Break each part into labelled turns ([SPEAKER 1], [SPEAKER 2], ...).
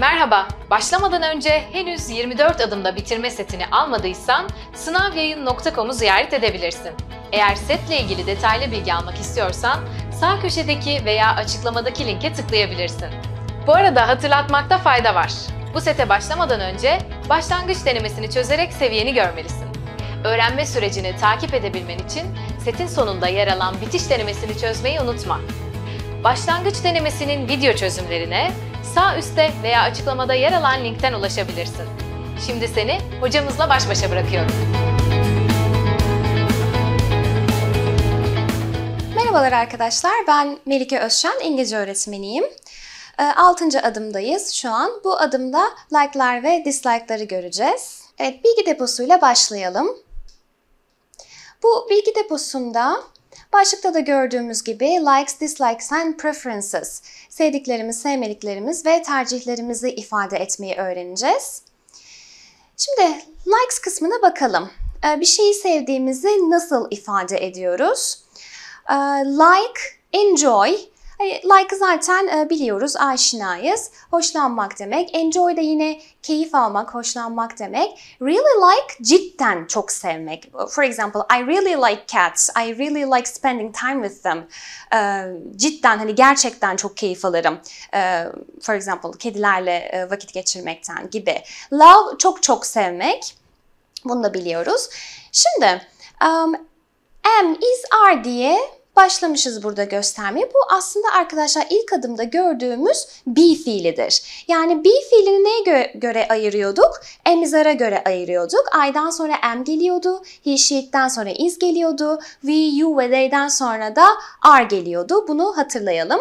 [SPEAKER 1] Merhaba, başlamadan önce henüz 24 adımda bitirme setini almadıysan sınavyayin.com'u ziyaret edebilirsin. Eğer setle ilgili detaylı bilgi almak istiyorsan sağ köşedeki veya açıklamadaki linke tıklayabilirsin. Bu arada hatırlatmakta fayda var. Bu sete başlamadan önce başlangıç denemesini çözerek seviyeni görmelisin. Öğrenme sürecini takip edebilmen için setin sonunda yer alan bitiş denemesini çözmeyi unutma. Başlangıç denemesinin video çözümlerine sağ üstte veya açıklamada yer alan linkten ulaşabilirsin. Şimdi seni hocamızla baş başa bırakıyorum. Merhabalar arkadaşlar, ben Melike Özşen, İngilizce öğretmeniyim. Ee, altıncı adımdayız şu an. Bu adımda like'lar ve dislike'ları göreceğiz. Evet, bilgi deposuyla başlayalım. Bu bilgi deposunda Başlıkta da gördüğümüz gibi likes, dislikes and preferences. Sevdiklerimiz, sevmediklerimiz ve tercihlerimizi ifade etmeyi öğreneceğiz. Şimdi likes kısmına bakalım. Ee, bir şeyi sevdiğimizi nasıl ifade ediyoruz? Ee, like, enjoy e, like zaten e, biliyoruz, aşinayız. Hoşlanmak demek. Enjoy da yine keyif almak, hoşlanmak demek. Really like cidden çok sevmek. For example, I really like cats. I really like spending time with them. E, cidden hani gerçekten çok keyif alırım. For example, kedilerle vakit geçirmekten gibi. Love çok çok sevmek. Bunu da biliyoruz. Şimdi um, am is R diye başlamışız burada göstermeye. Bu aslında arkadaşlar ilk adımda gördüğümüz be fiilidir. Yani be fiilini neye gö göre ayırıyorduk? Emzara göre ayırıyorduk. I'dan sonra am geliyordu. He, she'den sonra is geliyordu. We, you ve they'den sonra da are geliyordu. Bunu hatırlayalım.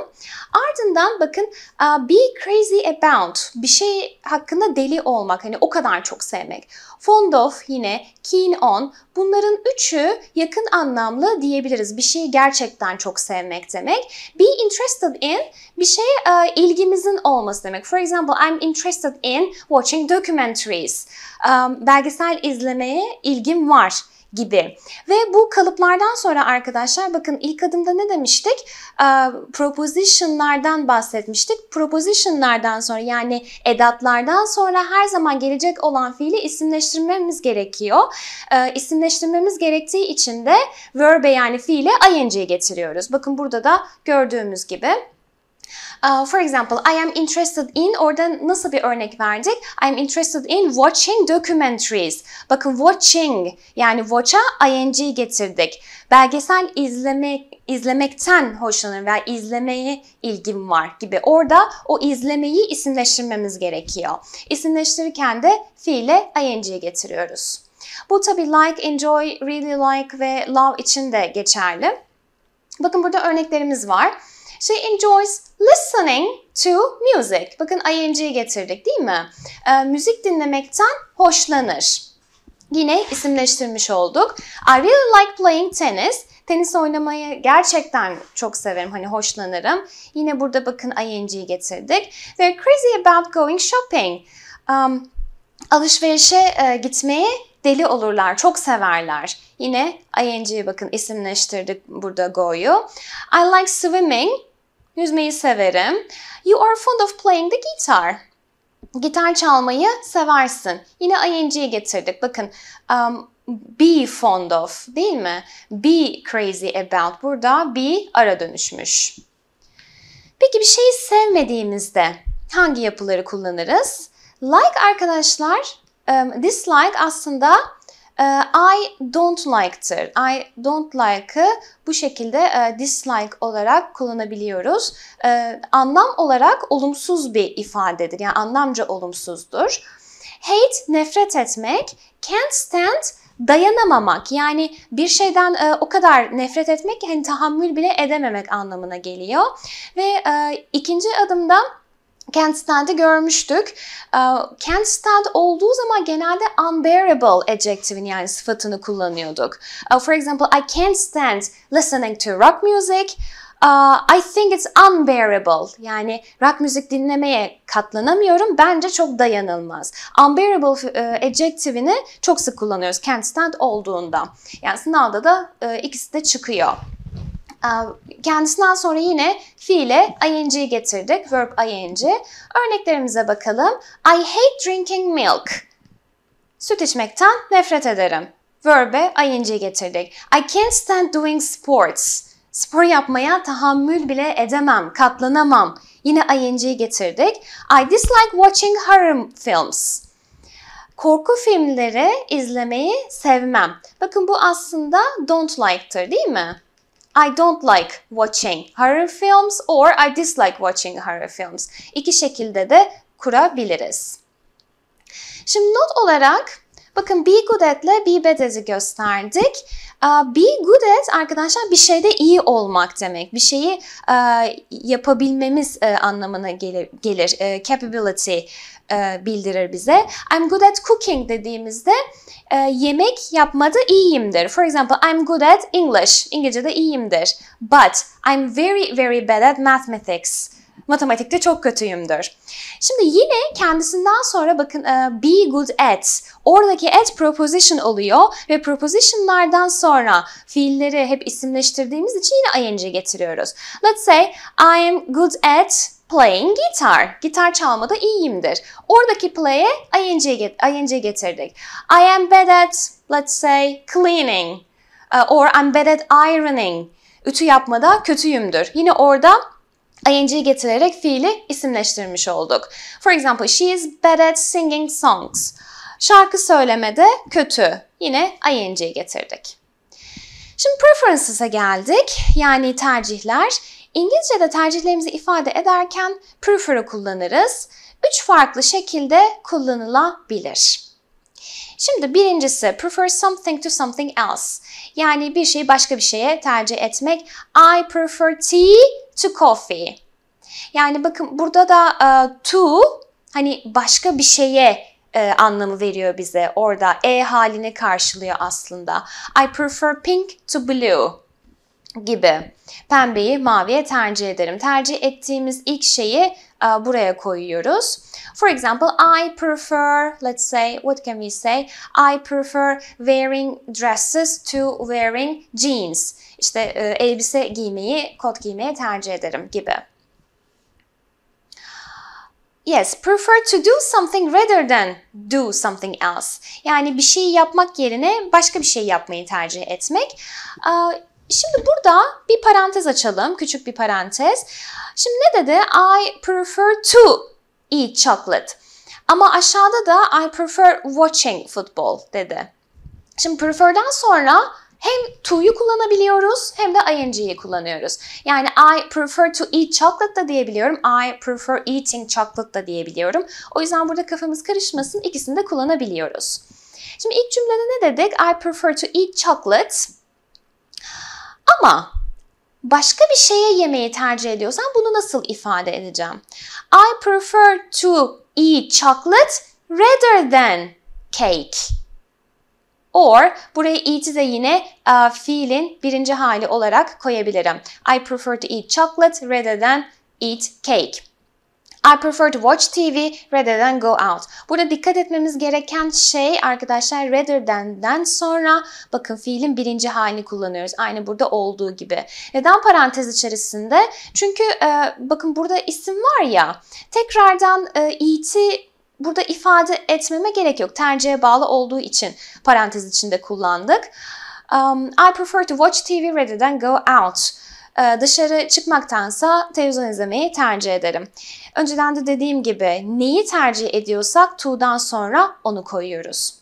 [SPEAKER 1] Ardından bakın uh, be crazy about bir şey hakkında deli olmak. Hani o kadar çok sevmek. Fond of yine keen on, Bunların üçü yakın anlamlı diyebiliriz. Bir şeyi gerçekten çok sevmek demek. Be interested in bir şey e, ilgimizin olması demek. For example, I'm interested in watching documentaries. Um, belgesel izlemeye ilgim var gibi. Ve bu kalıplardan sonra arkadaşlar bakın ilk adımda ne demiştik? Propositionlardan bahsetmiştik. Propositionlardan sonra yani edatlardan sonra her zaman gelecek olan fiili isimleştirmemiz gerekiyor. İsimleştirmemiz gerektiği için de verb'e yani fiile ing'yi getiriyoruz. Bakın burada da gördüğümüz gibi. Ee, for example, I am interested in orada nasıl bir örnek verdik? I am interested in watching documentaries. Bakın watching yani watch'a ing getirdik. Belgesel izlemek izlemekten hoşlanırım veya izlemeye ilgim var gibi. Orada o izlemeyi isimleştirmemiz gerekiyor. İsimleştirirken de fiile ing'ye getiriyoruz. Bu tabi like, enjoy, really like ve love için de geçerli. Bakın burada örneklerimiz var. She enjoys listening to music. Bakın ing'yi getirdik değil mi? E, müzik dinlemekten hoşlanır. Yine isimleştirmiş olduk. I really like playing tennis. Tenis oynamayı gerçekten çok severim. Hani hoşlanırım. Yine burada bakın ing'yi getirdik. They're crazy about going shopping. Um, alışverişe e, gitmeyi deli olurlar, çok severler. Yine ing'ye bakın isimleştirdik burada go'yu. I like swimming, yüzmeyi severim. You are fond of playing the guitar. Gitar çalmayı seversin. Yine ing'ye getirdik. Bakın um, be fond of değil mi? Be crazy about. Burada be ara dönüşmüş. Peki bir şeyi sevmediğimizde hangi yapıları kullanırız? Like arkadaşlar Um, dislike aslında e, I don't like'tır. I don't like'ı bu şekilde e, dislike olarak kullanabiliyoruz. E, anlam olarak olumsuz bir ifadedir. Yani anlamca olumsuzdur. Hate nefret etmek, can't stand dayanamamak. Yani bir şeyden o kadar nefret etmek yani tahammül bile edememek anlamına geliyor. Ve ikinci adımda Can't stand'i görmüştük. Can't ee, stand olduğu zaman genelde unbearable adjective'ini yani sıfatını kullanıyorduk. Ee, for example, I can't stand listening to rock music. Uh, I think it's unbearable. Yani rock müzik dinlemeye katlanamıyorum. Bence çok dayanılmaz. Unbearable e, adjective'ini çok sık kullanıyoruz. Can't stand olduğunda. Yani sınavda da e, ikisi de çıkıyor. Ee, kendisinden sonra yine fiile ing'yi getirdik. Verb ing. Örneklerimize bakalım. I hate drinking milk. Süt içmekten nefret ederim. Verb'e ing'i getirdik. I can't stand doing sports. Spor yapmaya tahammül bile edemem, katlanamam. Yine ing'i getirdik. I dislike watching horror films. Korku filmleri izlemeyi sevmem. Bakın bu aslında don't like'tır değil mi? I don't like watching horror films or I dislike watching horror films. İki şekilde de kurabiliriz. Şimdi not olarak Bakın be good at ile be bad at'i gösterdik. Be good at arkadaşlar bir şeyde iyi olmak demek. Bir şeyi yapabilmemiz e, anlamına gelir. gelir. Capability e, bildirir bize. I'm good at cooking dediğimizde e, yemek yapmada iyiyimdir. For example, I'm good at English. İngilizce'de iyiyimdir. But I'm very very bad at mathematics matematikte çok kötüyümdür. Şimdi yine kendisinden sonra bakın e, be good at. Oradaki at proposition oluyor ve propositionlardan sonra fiilleri hep isimleştirdiğimiz için yine ing getiriyoruz. Let's say I am good at playing guitar. Gitar çalmada iyiyimdir. Oradaki play'e ing getirdik. I am bad at let's say cleaning e, or I'm bad at ironing. Ütü yapmada kötüyümdür. Yine orada ing'yi getirerek fiili isimleştirmiş olduk. For example, she is bad at singing songs. Şarkı söylemede kötü. Yine ing'yi getirdik. Şimdi preferences'e geldik. Yani tercihler. İngilizce'de tercihlerimizi ifade ederken prefer'ı kullanırız. Üç farklı şekilde kullanılabilir. Şimdi birincisi prefer something to something else. Yani bir şeyi başka bir şeye tercih etmek. I prefer tea to coffee. Yani bakın burada da uh, to hani başka bir şeye e, anlamı veriyor bize. Orada e halini karşılıyor aslında. I prefer pink to blue gibi. Pembeyi maviye tercih ederim. Tercih ettiğimiz ilk şeyi uh, buraya koyuyoruz. For example, I prefer, let's say, what can we say? I prefer wearing dresses to wearing jeans. İşte uh, elbise giymeyi, kot giymeye tercih ederim gibi. Yes, prefer to do something rather than do something else. Yani bir şey yapmak yerine başka bir şey yapmayı tercih etmek. Uh, Şimdi burada bir parantez açalım. Küçük bir parantez. Şimdi ne dedi? I prefer to eat chocolate. Ama aşağıda da I prefer watching football dedi. Şimdi prefer'dan sonra hem to'yu kullanabiliyoruz hem de ing'yi kullanıyoruz. Yani I prefer to eat chocolate da diyebiliyorum. I prefer eating chocolate da diyebiliyorum. O yüzden burada kafamız karışmasın ikisini de kullanabiliyoruz. Şimdi ilk cümlede ne dedik? I prefer to eat chocolate. Ama başka bir şeye yemeği tercih ediyorsan bunu nasıl ifade edeceğim? I prefer to eat chocolate rather than cake. Or buraya eat'i de yine uh, fiilin birinci hali olarak koyabilirim. I prefer to eat chocolate rather than eat cake. I prefer to watch TV rather than go out. Burada dikkat etmemiz gereken şey arkadaşlar rather than'den sonra bakın fiilin birinci halini kullanıyoruz. Aynı burada olduğu gibi. Neden parantez içerisinde? Çünkü e, bakın burada isim var ya tekrardan e, it'i burada ifade etmeme gerek yok. Tercihe bağlı olduğu için parantez içinde kullandık. Um, I prefer to watch TV rather than go out. E, dışarı çıkmaktansa televizyon izlemeyi tercih ederim. Önceden de dediğim gibi neyi tercih ediyorsak to'dan sonra onu koyuyoruz.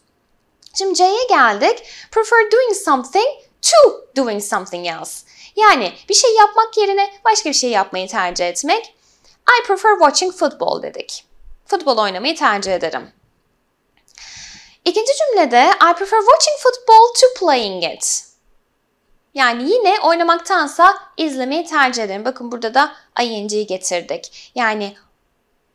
[SPEAKER 1] Şimdi C'ye geldik. Prefer doing something to doing something else. Yani bir şey yapmak yerine başka bir şey yapmayı tercih etmek. I prefer watching football dedik. Futbol oynamayı tercih ederim. İkinci cümlede I prefer watching football to playing it. Yani yine oynamaktansa izlemeyi tercih ederim. Bakın burada da ing'yi getirdik. Yani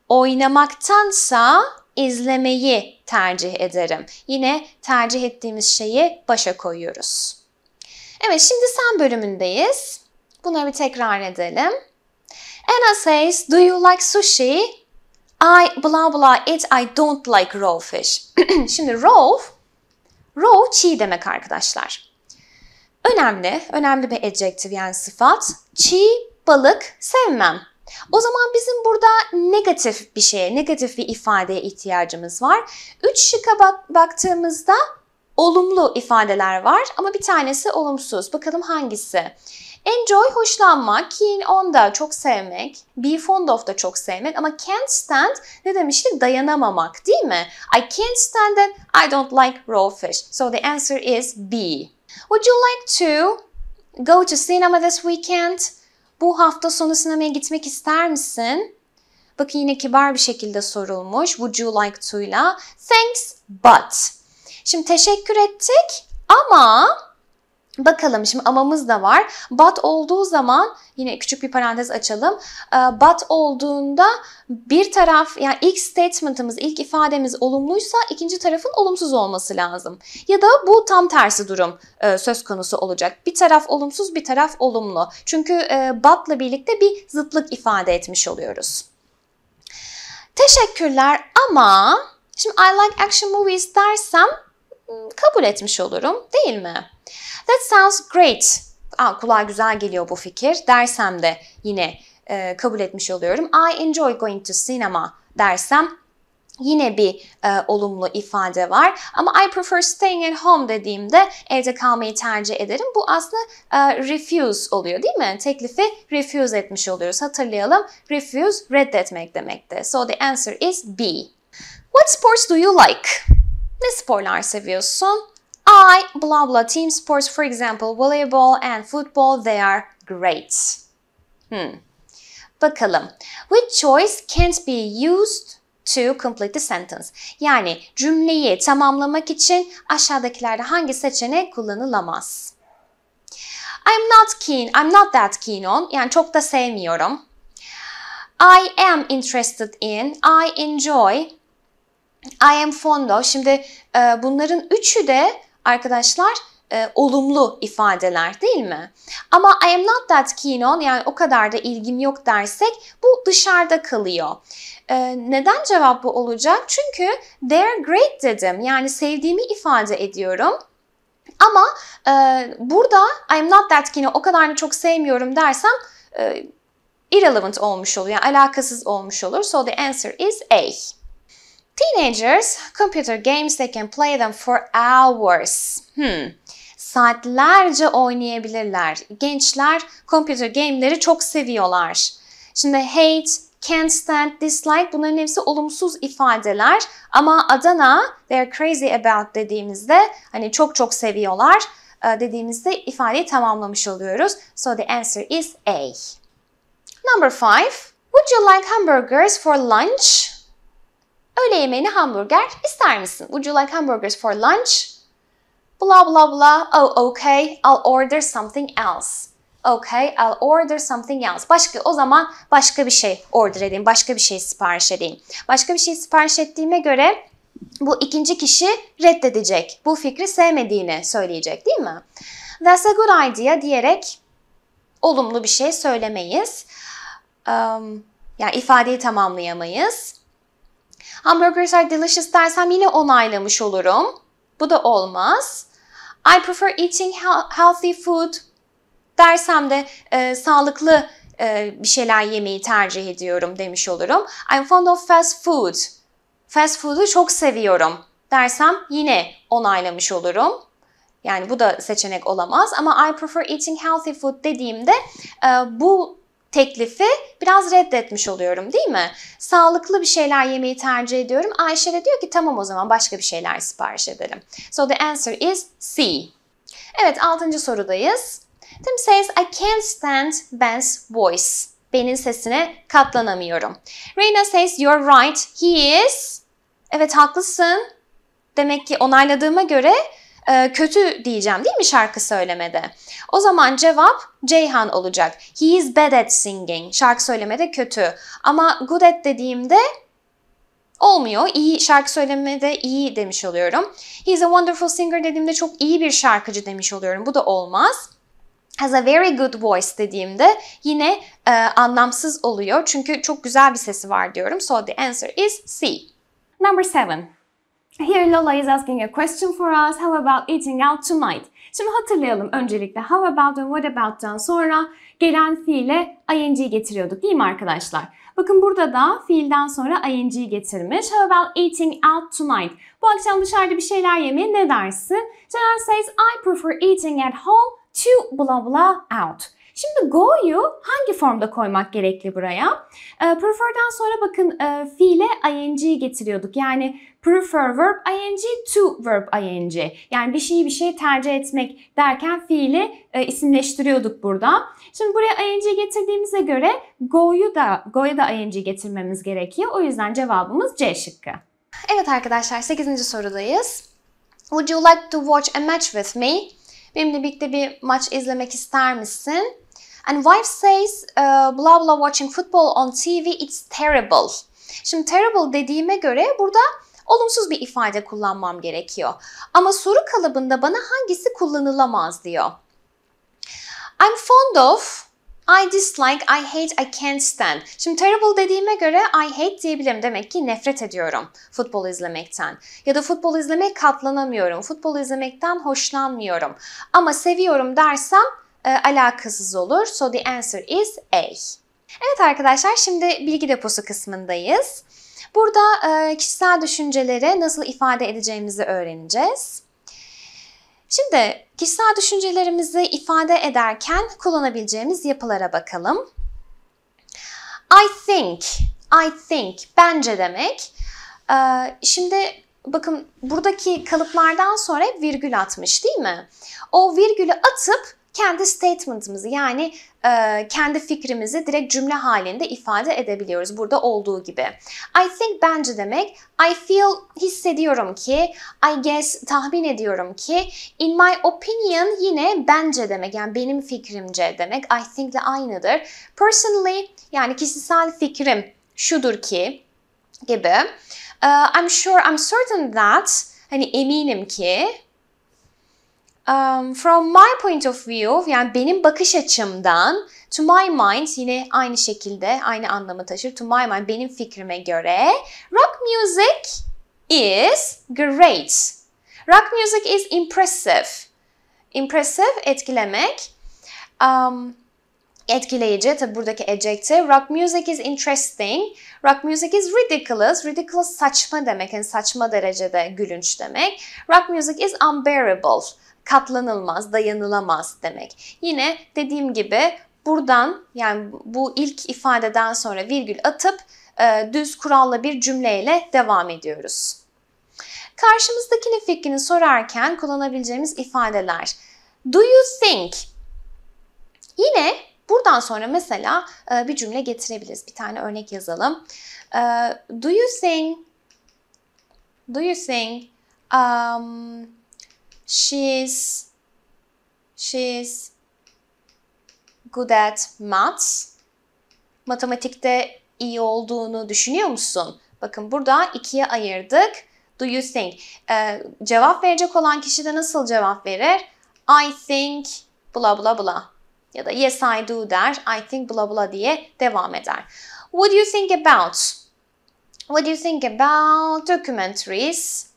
[SPEAKER 1] oynamaktansa izlemeyi tercih ederim. Yine tercih ettiğimiz şeyi başa koyuyoruz. Evet şimdi sen bölümündeyiz. Bunları bir tekrar edelim. Anna says, do you like sushi? I blah blah it, I don't like raw fish. şimdi raw, raw çiğ demek arkadaşlar. Önemli, önemli bir adjektif yani sıfat. Çiğ balık sevmem. O zaman bizim burada negatif bir şeye, negatif bir ifadeye ihtiyacımız var. Üç şıka bak baktığımızda olumlu ifadeler var ama bir tanesi olumsuz. Bakalım hangisi? Enjoy hoşlanmak, keen onda çok sevmek, be fond of da çok sevmek ama can't stand ne demiştik? Dayanamamak değil mi? I can't stand it, I don't like raw fish. So the answer is B. Would you like to go to cinema this weekend? Bu hafta sonu sinemaya gitmek ister misin? Bakın yine kibar bir şekilde sorulmuş. Would you like to ile Thanks but. Şimdi teşekkür ettik ama Bakalım şimdi amamız da var. Bat olduğu zaman yine küçük bir parantez açalım. Bat olduğunda bir taraf yani ilk statement'ımız, ilk ifademiz olumluysa ikinci tarafın olumsuz olması lazım. Ya da bu tam tersi durum söz konusu olacak. Bir taraf olumsuz, bir taraf olumlu. Çünkü bat'la birlikte bir zıtlık ifade etmiş oluyoruz. Teşekkürler ama şimdi I like action movies dersem Hmm, kabul etmiş olurum değil mi? That sounds great. Aa, kulağa güzel geliyor bu fikir dersem de yine e, kabul etmiş oluyorum. I enjoy going to cinema dersem yine bir e, olumlu ifade var. Ama I prefer staying at home dediğimde evde kalmayı tercih ederim. Bu aslında e, refuse oluyor değil mi? Teklifi refuse etmiş oluyoruz. Hatırlayalım. Refuse reddetmek demekti. So the answer is B. What sports do you like? Ne sporlar seviyorsun? I blah blah team sports for example volleyball and football they are great. Hmm. Bakalım. Which choice can't be used to complete the sentence? Yani cümleyi tamamlamak için aşağıdakilerde hangi seçenek kullanılamaz? I'm not keen, I'm not that keen on. Yani çok da sevmiyorum. I am interested in, I enjoy, I am fondo. Şimdi e, bunların üçü de arkadaşlar e, olumlu ifadeler değil mi? Ama I am not that keen on yani o kadar da ilgim yok dersek bu dışarıda kalıyor. E, neden cevap bu olacak? Çünkü they're great dedim. Yani sevdiğimi ifade ediyorum. Ama e, burada I am not that keen'i o kadar da çok sevmiyorum dersem e, irrelevant olmuş olur. Yani alakasız olmuş olur. So the answer is A. Teenagers, computer games they can play them for hours. Hmm. Saatlerce oynayabilirler. Gençler computer game'leri çok seviyorlar. Şimdi hate, can't stand, dislike bunların hepsi olumsuz ifadeler. Ama Adana, they're crazy about dediğimizde hani çok çok seviyorlar e, dediğimizde ifadeyi tamamlamış oluyoruz. So the answer is A. Number five. Would you like hamburgers for lunch? Öğle yemeğine hamburger ister misin? Would you like hamburgers for lunch? Blah blah blah. Oh okay. I'll order something else. Okay, I'll order something else. Başka o zaman başka bir şey order edeyim. Başka bir şey sipariş edeyim. Başka bir şey sipariş ettiğime göre bu ikinci kişi reddedecek. Bu fikri sevmediğini söyleyecek değil mi? That's a good idea diyerek olumlu bir şey söylemeyiz. Um, yani ifadeyi tamamlayamayız. Hamburgers are delicious dersem yine onaylamış olurum. Bu da olmaz. I prefer eating healthy food dersem de e, sağlıklı e, bir şeyler yemeyi tercih ediyorum demiş olurum. I'm fond of fast food. Fast food'u çok seviyorum dersem yine onaylamış olurum. Yani bu da seçenek olamaz ama I prefer eating healthy food dediğimde e, bu teklifi biraz reddetmiş oluyorum değil mi? Sağlıklı bir şeyler yemeyi tercih ediyorum. Ayşe de diyor ki tamam o zaman başka bir şeyler sipariş edelim. So the answer is C. Evet altıncı sorudayız. Tim says I can't stand Ben's voice. Ben'in sesine katlanamıyorum. Reina says you're right. He is. Evet haklısın. Demek ki onayladığıma göre e, kötü diyeceğim değil mi şarkı söylemede? O zaman cevap Ceyhan olacak. He is bad at singing. Şarkı söylemede kötü. Ama good at dediğimde olmuyor. İyi şarkı söylemede iyi demiş oluyorum. He is a wonderful singer dediğimde çok iyi bir şarkıcı demiş oluyorum. Bu da olmaz has a very good voice dediğimde yine e, anlamsız oluyor. Çünkü çok güzel bir sesi var diyorum. So the answer is C. Number seven. Here Lola is asking a question for us. How about eating out tonight? Şimdi hatırlayalım öncelikle how about ve what about'tan sonra gelen fiile ing'yi getiriyorduk değil mi arkadaşlar? Bakın burada da fiilden sonra ing'yi getirmiş. How about eating out tonight? Bu akşam dışarıda bir şeyler yemeye ne dersin? Ceren says I prefer eating at home to blah blah out. Şimdi go'yu hangi formda koymak gerekli buraya? E, ee, prefer'dan sonra bakın e, fiile ing getiriyorduk. Yani prefer verb ing to verb ing. Yani bir şeyi bir şey tercih etmek derken fiili e, isimleştiriyorduk burada. Şimdi buraya ing getirdiğimize göre go'yu da go'ya da ing getirmemiz gerekiyor. O yüzden cevabımız C şıkkı. Evet arkadaşlar 8. sorudayız. Would you like to watch a match with me? Benimle birlikte bir maç izlemek ister misin? And wife says blah ee, blah watching football on TV it's terrible. Şimdi terrible dediğime göre burada olumsuz bir ifade kullanmam gerekiyor. Ama soru kalıbında bana hangisi kullanılamaz diyor. I'm fond of I dislike, I hate, I can't stand. Şimdi terrible dediğime göre I hate diyebilirim. Demek ki nefret ediyorum futbol izlemekten. Ya da futbol izlemeye katlanamıyorum. Futbol izlemekten hoşlanmıyorum. Ama seviyorum dersem e, alakasız olur. So the answer is A. Evet arkadaşlar şimdi bilgi deposu kısmındayız. Burada e, kişisel düşünceleri nasıl ifade edeceğimizi öğreneceğiz. Şimdi kişisel düşüncelerimizi ifade ederken kullanabileceğimiz yapılara bakalım. I think, I think, bence demek. Ee, şimdi bakın buradaki kalıplardan sonra virgül atmış değil mi? O virgülü atıp kendi statement'ımızı yani e, kendi fikrimizi direkt cümle halinde ifade edebiliyoruz burada olduğu gibi. I think bence demek, I feel hissediyorum ki, I guess tahmin ediyorum ki, in my opinion yine bence demek yani benim fikrimce demek. I think ile aynıdır. Personally yani kişisel fikrim şudur ki gibi. Uh, I'm sure, I'm certain that hani eminim ki um, from my point of view yani benim bakış açımdan to my mind yine aynı şekilde aynı anlamı taşır. To my mind benim fikrime göre rock music is great. Rock music is impressive. Impressive etkilemek. Um, etkileyici. Tabi buradaki adjective. Rock music is interesting. Rock music is ridiculous. Ridiculous saçma demek. Yani saçma derecede gülünç demek. Rock music is unbearable katlanılmaz, dayanılamaz demek. Yine dediğim gibi buradan yani bu ilk ifadeden sonra virgül atıp e, düz kuralla bir cümleyle devam ediyoruz. Karşımızdakinin fikrini sorarken kullanabileceğimiz ifadeler. Do you think? Yine buradan sonra mesela e, bir cümle getirebiliriz. Bir tane örnek yazalım. E, do you think? Do you think? Um, She's she's good at maths. Matematikte iyi olduğunu düşünüyor musun? Bakın burada ikiye ayırdık. Do you think? Ee, cevap verecek olan kişi de nasıl cevap verir? I think bla bla bla. Ya da yes I do der. I think bla bla diye devam eder. What do you think about? What do you think about documentaries?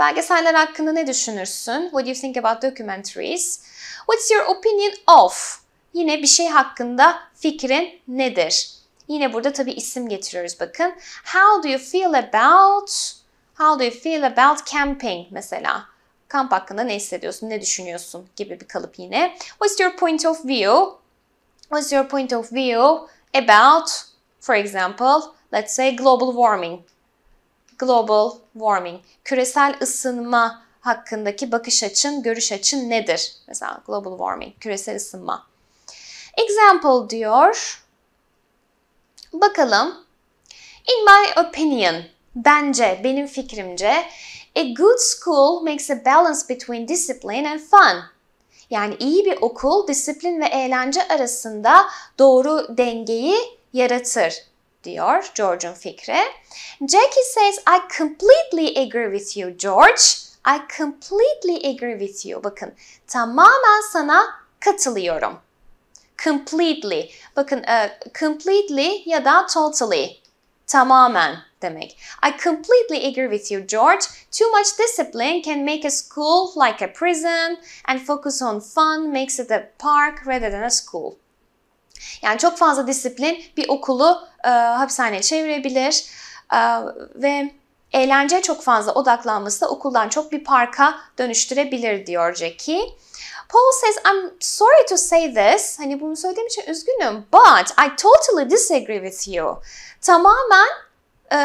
[SPEAKER 1] Belgeseller hakkında ne düşünürsün? What do you think about documentaries? What's your opinion of? Yine bir şey hakkında fikrin nedir? Yine burada tabii isim getiriyoruz bakın. How do you feel about How do you feel about camping mesela? Kamp hakkında ne hissediyorsun, ne düşünüyorsun gibi bir kalıp yine. What's your point of view? What's your point of view about, for example, let's say global warming global warming, küresel ısınma hakkındaki bakış açın, görüş açın nedir? Mesela global warming, küresel ısınma. Example diyor. Bakalım. In my opinion, bence, benim fikrimce a good school makes a balance between discipline and fun. Yani iyi bir okul disiplin ve eğlence arasında doğru dengeyi yaratır diyor George'un fikri. Jackie says I completely agree with you George. I completely agree with you. Bakın tamamen sana katılıyorum. Completely. Bakın uh, completely ya da totally. Tamamen demek. I completely agree with you, George. Too much discipline can make a school like a prison and focus on fun makes it a park rather than a school. Yani çok fazla disiplin bir okulu e, hapishaneye çevirebilir e, ve eğlenceye çok fazla odaklanması da okuldan çok bir parka dönüştürebilir diyor Jackie. Paul says, I'm sorry to say this. Hani bunu söylediğim için üzgünüm. But I totally disagree with you. Tamamen e,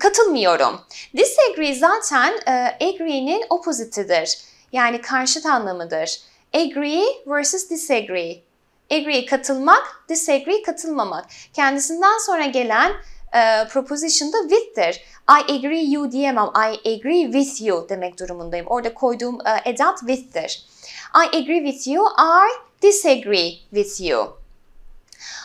[SPEAKER 1] katılmıyorum. Disagree zaten e, agree'nin oppositidir. Yani karşıt anlamıdır. Agree versus disagree agree katılmak, disagree katılmamak. Kendisinden sonra gelen e, da with'tir. I agree you diyemem. I agree with you demek durumundayım. Orada koyduğum e, edat with'tir. I agree with you. I disagree with you.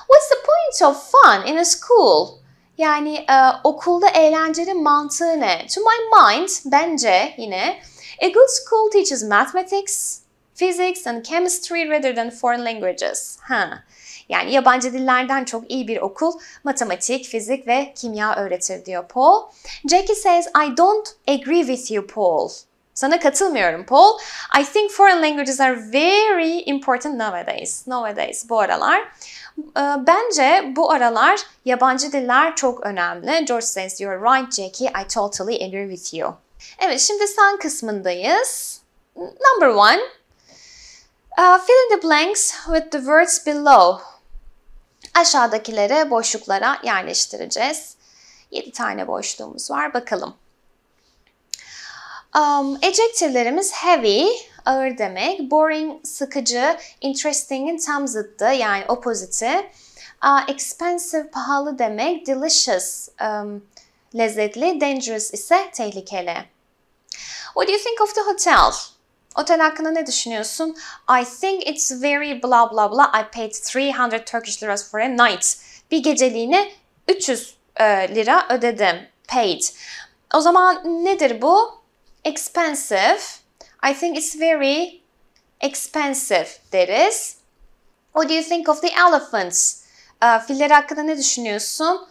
[SPEAKER 1] What's the point of fun in a school? Yani e, okulda eğlencenin mantığı ne? To my mind, bence yine, a good school teaches mathematics, physics and chemistry rather than foreign languages. Ha. Yani yabancı dillerden çok iyi bir okul matematik, fizik ve kimya öğretir diyor Paul. Jackie says I don't agree with you Paul. Sana katılmıyorum Paul. I think foreign languages are very important nowadays. Nowadays bu aralar. Ee, bence bu aralar yabancı diller çok önemli. George says you're right Jackie. I totally agree with you. Evet şimdi sen kısmındayız. Number one, Uh, fill in the blanks with the words below. Aşağıdakilere boşluklara yerleştireceğiz. 7 tane boşluğumuz var. Bakalım. Um, adjektiflerimiz heavy, ağır demek. Boring, sıkıcı. Interesting'in tam zıttı yani opoziti, Uh, expensive, pahalı demek. Delicious, um, lezzetli. Dangerous ise tehlikeli. What do you think of the hotel? Otel hakkında ne düşünüyorsun? I think it's very blah blah blah. I paid 300 Turkish liras for a night. Bir geceliğine 300 e, lira ödedim. Paid. O zaman nedir bu? Expensive. I think it's very expensive deriz. What do you think of the elephants? E, filler hakkında ne düşünüyorsun?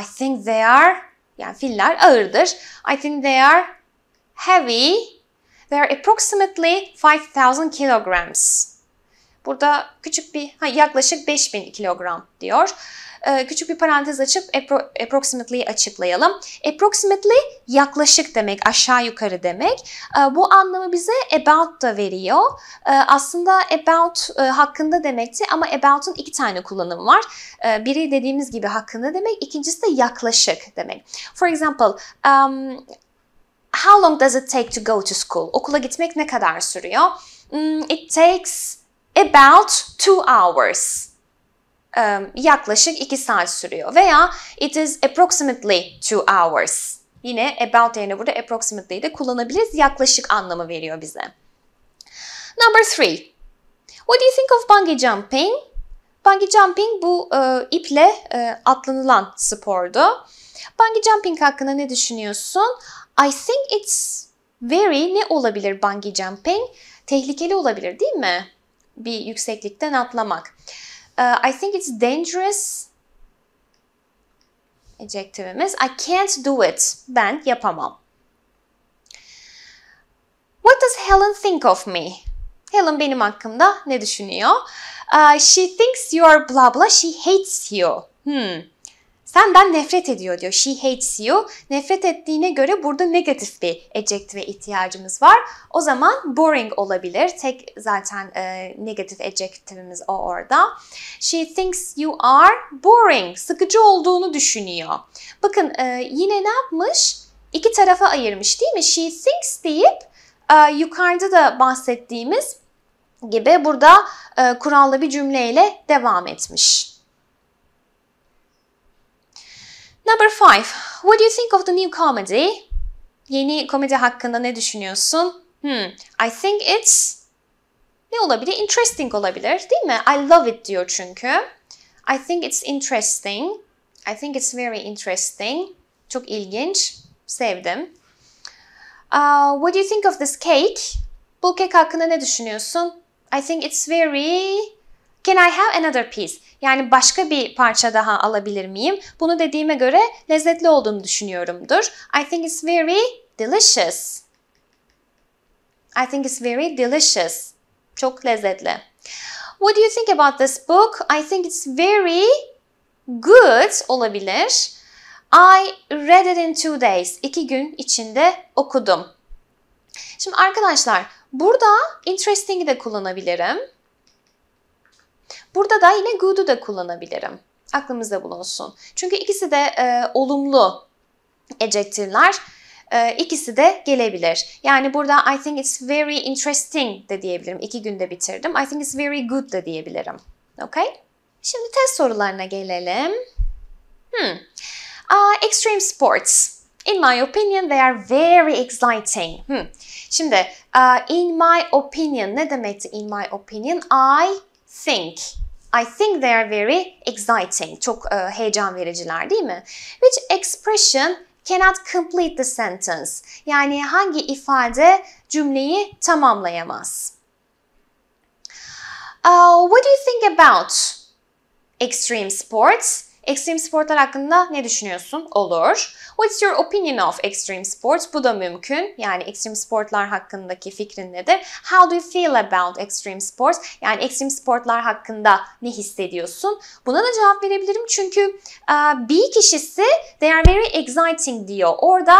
[SPEAKER 1] I think they are, yani filler ağırdır. I think they are heavy They are approximately 5000 kilograms. Burada küçük bir, ha, yaklaşık 5000 kilogram diyor. Ee, küçük bir parantez açıp appro approximately açıklayalım. Approximately yaklaşık demek, aşağı yukarı demek. Ee, bu anlamı bize about da veriyor. Ee, aslında about e, hakkında demekti ama about'un iki tane kullanımı var. Ee, biri dediğimiz gibi hakkında demek, ikincisi de yaklaşık demek. For example, um, How long does it take to go to school? Okula gitmek ne kadar sürüyor? Hmm, it takes about two hours. Um, yaklaşık iki saat sürüyor. Veya it is approximately two hours. Yine about yerine burada approximately'yi de kullanabiliriz. Yaklaşık anlamı veriyor bize. Number three. What do you think of bungee jumping? Bungee jumping bu e, iple e, atlanılan spordu. Bungee jumping hakkında ne düşünüyorsun? I think it's very ne olabilir bungee jumping? Tehlikeli olabilir değil mi? Bir yükseklikten atlamak. Uh, I think it's dangerous adjektifimiz. I can't do it. Ben yapamam. What does Helen think of me? Helen benim hakkımda ne düşünüyor? Uh, she thinks you are blah blah. She hates you. Hmm. Senden nefret ediyor diyor. She hates you. Nefret ettiğine göre burada negatif bir adjektife ihtiyacımız var. O zaman boring olabilir. Tek zaten e, negatif adjektifimiz o orada. She thinks you are boring. Sıkıcı olduğunu düşünüyor. Bakın e, yine ne yapmış? İki tarafa ayırmış değil mi? She thinks deyip e, yukarıda da bahsettiğimiz gibi burada e, kurallı bir cümleyle devam etmiş. Number five. What do you think of the new comedy? Yeni komedi hakkında ne düşünüyorsun? Hmm, I think it's ne olabilir? Interesting olabilir değil mi? I love it diyor çünkü. I think it's interesting. I think it's very interesting. Çok ilginç. Sevdim. Uh, what do you think of this cake? Bu kek hakkında ne düşünüyorsun? I think it's very Can I have another piece? Yani başka bir parça daha alabilir miyim? Bunu dediğime göre lezzetli olduğunu düşünüyorumdur. I think it's very delicious. I think it's very delicious. Çok lezzetli. What do you think about this book? I think it's very good olabilir. I read it in two days. İki gün içinde okudum. Şimdi arkadaşlar burada interesting'i de kullanabilirim. Burada da yine good'u da kullanabilirim. Aklımızda bulunsun. Çünkü ikisi de e, olumlu ejektifler. E, ikisi de gelebilir. Yani burada I think it's very interesting de diyebilirim. İki günde bitirdim. I think it's very good de diyebilirim. Okay? Şimdi test sorularına gelelim. Hmm. Uh, extreme sports. In my opinion they are very exciting. Hmm. Şimdi uh, in my opinion ne demekti in my opinion? I think I think they are very exciting. Çok e, heyecan vericiler değil mi? Which expression cannot complete the sentence? Yani hangi ifade cümleyi tamamlayamaz? Uh, what do you think about extreme sports? Extreme sportlar hakkında ne düşünüyorsun? Olur. What's your opinion of extreme sports? Bu da mümkün. Yani extreme sportlar hakkındaki fikrin nedir? How do you feel about extreme sports? Yani extreme sportlar hakkında ne hissediyorsun? Buna da cevap verebilirim çünkü e, bir kişisi they are very exciting diyor. Orada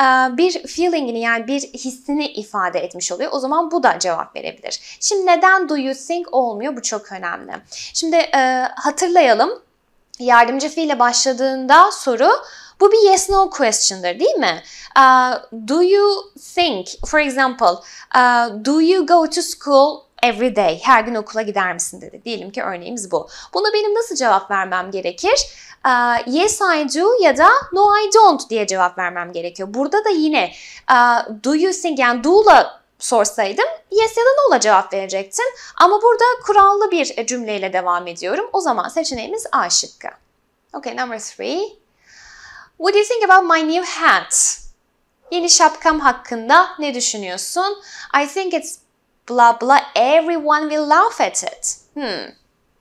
[SPEAKER 1] e, bir feelingini yani bir hissini ifade etmiş oluyor. O zaman bu da cevap verebilir. Şimdi neden do you think olmuyor? Bu çok önemli. Şimdi e, hatırlayalım yardımcı fiille başladığında soru bu bir yes no question'dır değil mi? Uh, do you think, for example, uh, do you go to school every day? Her gün okula gider misin dedi. Diyelim ki örneğimiz bu. Buna benim nasıl cevap vermem gerekir? Uh, yes I do ya da no I don't diye cevap vermem gerekiyor. Burada da yine uh, do you think yani do'la sorsaydım yes ya da no'la cevap verecektim. Ama burada kurallı bir e, cümleyle devam ediyorum. O zaman seçeneğimiz A şıkkı. Okay, number three. What do you think about my new hat? Yeni şapkam hakkında ne düşünüyorsun? I think it's blah blah everyone will laugh at it. Hmm.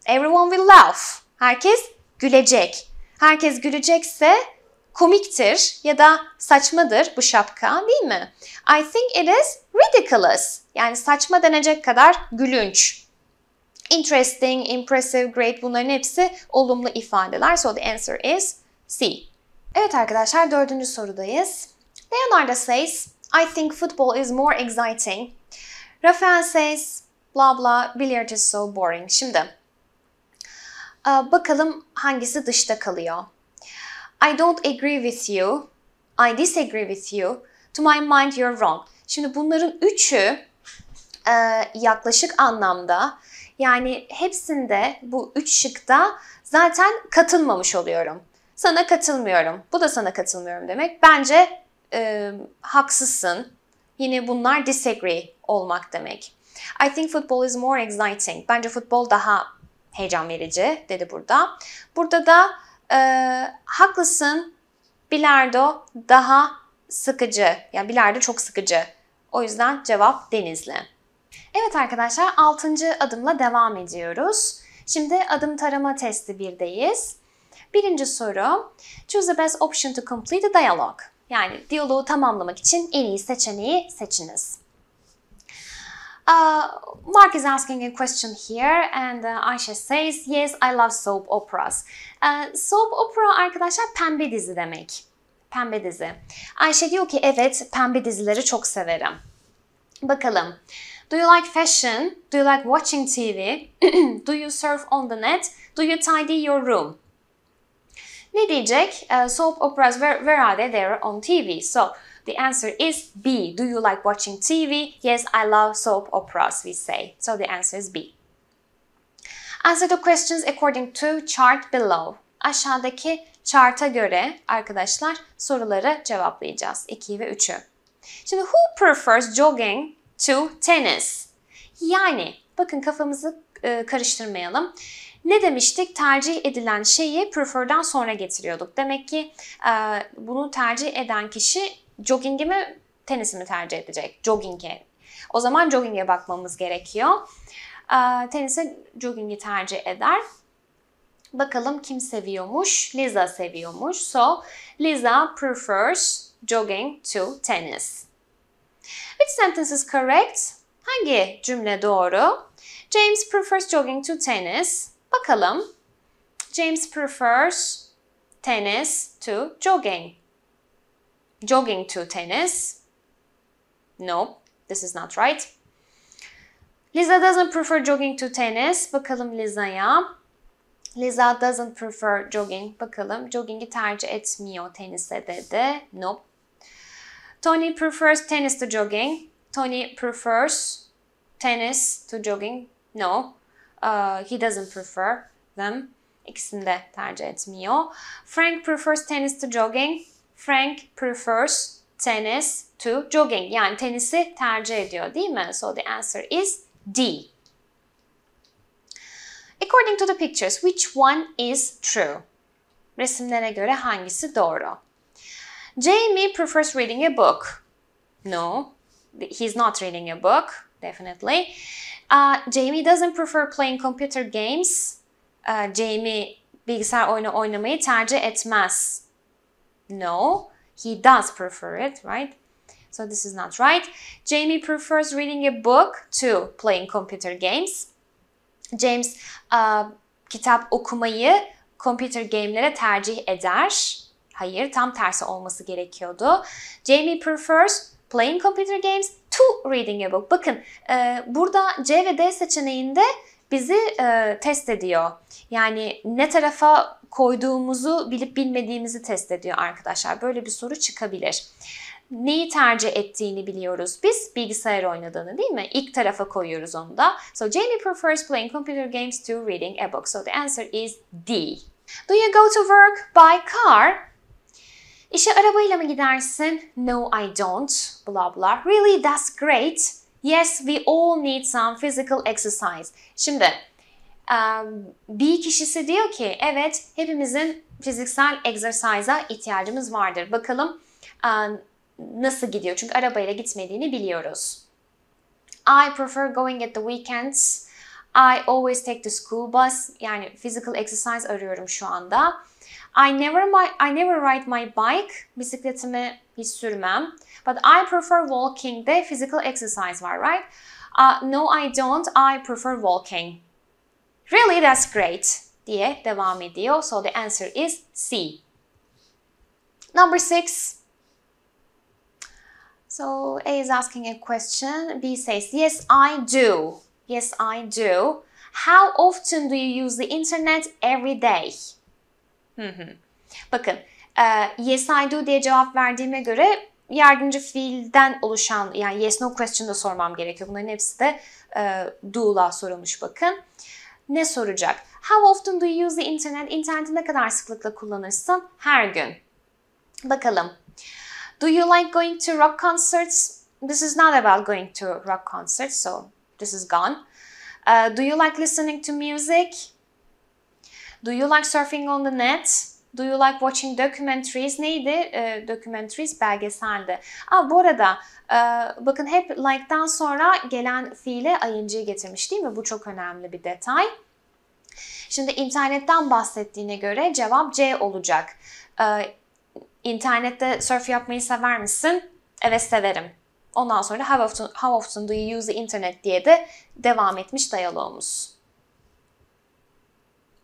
[SPEAKER 1] Everyone will laugh. Herkes gülecek. Herkes gülecekse komiktir ya da saçmadır bu şapka değil mi? I think it is ridiculous. Yani saçma denecek kadar gülünç. Interesting, impressive, great bunların hepsi olumlu ifadeler. So the answer is C. Evet arkadaşlar dördüncü sorudayız. Leonardo says, I think football is more exciting. Rafael says, blah blah, billiard is so boring. Şimdi e, bakalım hangisi dışta kalıyor. I don't agree with you. I disagree with you. To my mind you're wrong. Şimdi bunların üçü e, yaklaşık anlamda yani hepsinde bu üç şıkta zaten katılmamış oluyorum. Sana katılmıyorum. Bu da sana katılmıyorum demek. Bence e, haksızsın. Yine bunlar disagree olmak demek. I think football is more exciting. Bence futbol daha heyecan verici dedi burada. Burada da e, haklısın bilardo daha sıkıcı. Yani bilardo çok sıkıcı. O yüzden cevap denizli. Evet arkadaşlar 6. adımla devam ediyoruz. Şimdi adım tarama testi birdeyiz. Birinci soru, choose the best option to complete the dialogue. Yani diyaloğu tamamlamak için en iyi seçeneği seçiniz. Uh, Mark is asking a question here and uh, Ayşe says, yes I love soap operas. Uh, soap opera arkadaşlar pembe dizi demek. Pembe dizi. Ayşe diyor ki evet pembe dizileri çok severim. Bakalım. Do you like fashion? Do you like watching TV? Do you surf on the net? Do you tidy your room? Ne diyecek? Uh, soap operas, where, where are they? They're on TV. So, The answer is B. Do you like watching TV? Yes, I love soap operas, we say. So the answer is B. Answer the questions according to chart below. Aşağıdaki chart'a göre arkadaşlar soruları cevaplayacağız. 2 ve 3'ü. Şimdi who prefers jogging to tennis? Yani bakın kafamızı e, karıştırmayalım. Ne demiştik? Tercih edilen şeyi prefer'dan sonra getiriyorduk. Demek ki e, bunu tercih eden kişi Jogging'i mi, tenisi mi tercih edecek? Jogging'e. O zaman jogging'e bakmamız gerekiyor. E, tenise jogging'i tercih eder. Bakalım kim seviyormuş? Lisa seviyormuş. So, Lisa prefers jogging to tennis. Which sentence is correct? Hangi cümle doğru? James prefers jogging to tennis. Bakalım. James prefers tennis to jogging jogging to tennis. No, this is not right. Lisa doesn't prefer jogging to tennis. Bakalım Lisa'ya. Lisa doesn't prefer jogging. Bakalım jogging'i tercih etmiyor tenise dedi. No. Tony prefers tennis to jogging. Tony prefers tennis to jogging. No. Uh, he doesn't prefer them. İkisini de tercih etmiyor. Frank prefers tennis to jogging. Frank prefers tennis to jogging. Yani tenisi tercih ediyor değil mi? So the answer is D. According to the pictures, which one is true? Resimlere göre hangisi doğru? Jamie prefers reading a book. No, he's not reading a book, definitely. Uh, Jamie doesn't prefer playing computer games. Uh, Jamie bilgisayar oyunu oynamayı tercih etmez. No, he does prefer it, right? So this is not right. Jamie prefers reading a book to playing computer games. James uh, kitap okumayı computer game'lere tercih eder. Hayır, tam tersi olması gerekiyordu. Jamie prefers playing computer games to reading a book. Bakın e, burada C ve D seçeneğinde bizi e, test ediyor. Yani ne tarafa koyduğumuzu bilip bilmediğimizi test ediyor arkadaşlar. Böyle bir soru çıkabilir. Neyi tercih ettiğini biliyoruz biz bilgisayar oynadığını değil mi? İlk tarafa koyuyoruz onu da. So Jamie prefers playing computer games to reading a book. So the answer is D. Do you go to work by car? İşe arabayla mı gidersin? No, I don't. Blah blah. Really, that's great. Yes, we all need some physical exercise. Şimdi um, bir kişisi diyor ki evet hepimizin fiziksel egzersiza ihtiyacımız vardır. Bakalım um, nasıl gidiyor? Çünkü arabayla gitmediğini biliyoruz. I prefer going at the weekends. I always take the school bus. Yani physical exercise arıyorum şu anda. I never my I never ride my bike. Bisikletimi hiç sürmem. But I prefer walking. The physical exercise var, right? Uh, no, I don't. I prefer walking. Really, that's great diye devam ediyor. So the answer is C. Number six. So A is asking a question. B says, yes, I do. Yes, I do. How often do you use the internet every day? Hı hı. Bakın e, yes I do diye cevap verdiğime göre yardımcı fiilden oluşan yani yes no question da sormam gerekiyor. Bunların hepsi de e, do'la sorulmuş bakın. Ne soracak? How often do you use the internet? İnterneti ne kadar sıklıkla kullanırsın? Her gün. Bakalım. Do you like going to rock concerts? This is not about going to rock concerts, so this is gone. Uh, do you like listening to music? Do you like surfing on the net? Do you like watching documentaries? Neydi? E, documentaries belgeseldi. Aa, bu arada e, bakın hep like'dan sonra gelen fiile ing'yi getirmiş değil mi? Bu çok önemli bir detay. Şimdi internetten bahsettiğine göre cevap C olacak. E, internette surf yapmayı sever misin? Evet severim. Ondan sonra how often, how often do you use the internet diye de devam etmiş diyalogumuz.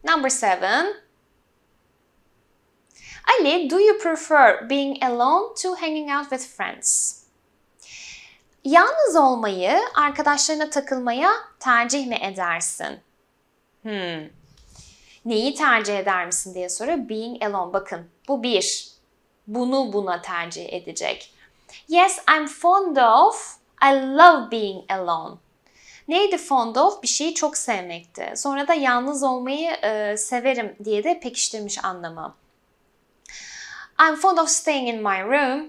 [SPEAKER 1] Number seven. Ali, do you prefer being alone to hanging out with friends? Yalnız olmayı, arkadaşlarına takılmaya tercih mi edersin? Hmm. Neyi tercih eder misin diye soruyor. Being alone. Bakın bu bir. Bunu buna tercih edecek. Yes, I'm fond of. I love being alone. Neydi fond Bir şeyi çok sevmekti. Sonra da yalnız olmayı e, severim diye de pekiştirmiş anlamı. I'm fond of staying in my room.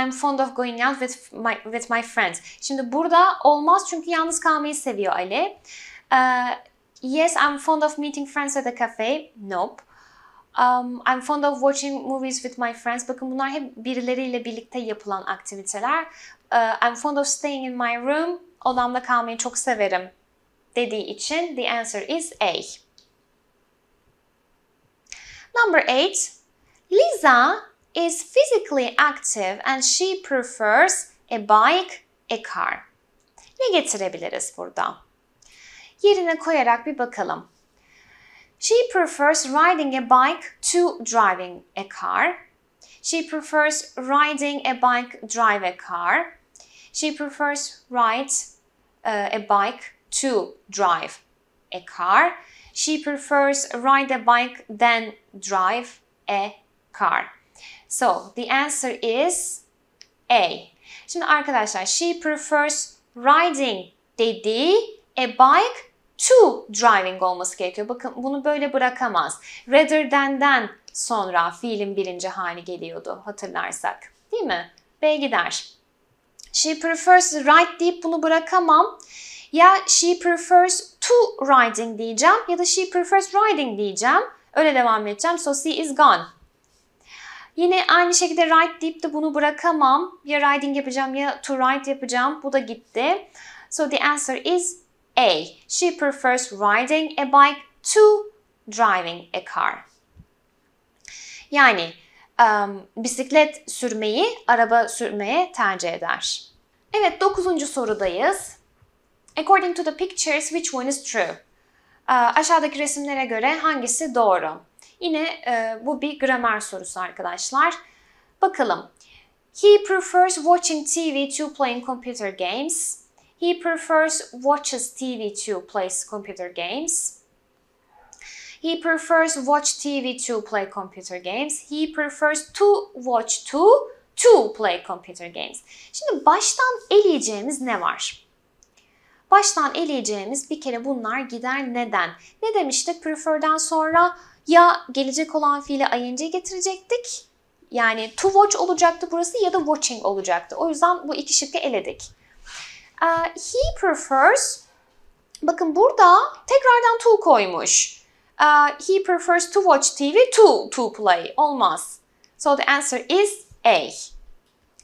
[SPEAKER 1] I'm fond of going out with my, with my friends. Şimdi burada olmaz çünkü yalnız kalmayı seviyor Ali. Uh, yes, I'm fond of meeting friends at a cafe. Nope. Um, I'm fond of watching movies with my friends. Bakın bunlar hep birileriyle birlikte yapılan aktiviteler. Uh, I'm fond of staying in my room odamda kalmayı çok severim dediği için the answer is A. Number 8. Lisa is physically active and she prefers a bike, a car. Ne getirebiliriz burada? Yerine koyarak bir bakalım. She prefers riding a bike to driving a car. She prefers riding a bike, drive a car. She prefers ride a bike to drive a car. She prefers ride a bike than drive a car. So the answer is A. Şimdi arkadaşlar she prefers riding dediği a bike to driving olması gerekiyor. Bakın bunu böyle bırakamaz. Rather than'den sonra fiilin birinci hali geliyordu hatırlarsak. Değil mi? B gider. She prefers to ride deyip bunu bırakamam. Ya she prefers to riding diyeceğim ya da she prefers riding diyeceğim. Öyle devam edeceğim. So she is gone. Yine aynı şekilde ride deyip de bunu bırakamam. Ya riding yapacağım ya to ride yapacağım. Bu da gitti. So the answer is A. She prefers riding a bike to driving a car. Yani bisiklet sürmeyi araba sürmeye tercih eder. Evet dokuzuncu sorudayız. According to the pictures which one is true? Ee, aşağıdaki resimlere göre hangisi doğru? Yine e, bu bir gramer sorusu arkadaşlar. Bakalım. He prefers watching TV to playing computer games. He prefers watches TV to plays computer games. He prefers watch TV to play computer games. He prefers to watch to to play computer games. Şimdi baştan eleyeceğimiz ne var? Baştan eleyeceğimiz bir kere bunlar gider neden? Ne demiştik? Prefer'den sonra ya gelecek olan fiili ing getirecektik. Yani to watch olacaktı burası ya da watching olacaktı. O yüzden bu iki şıkkı eledik. Uh, he prefers Bakın burada tekrardan to koymuş. Uh, he prefers to watch TV to to play. Olmaz. So the answer is A.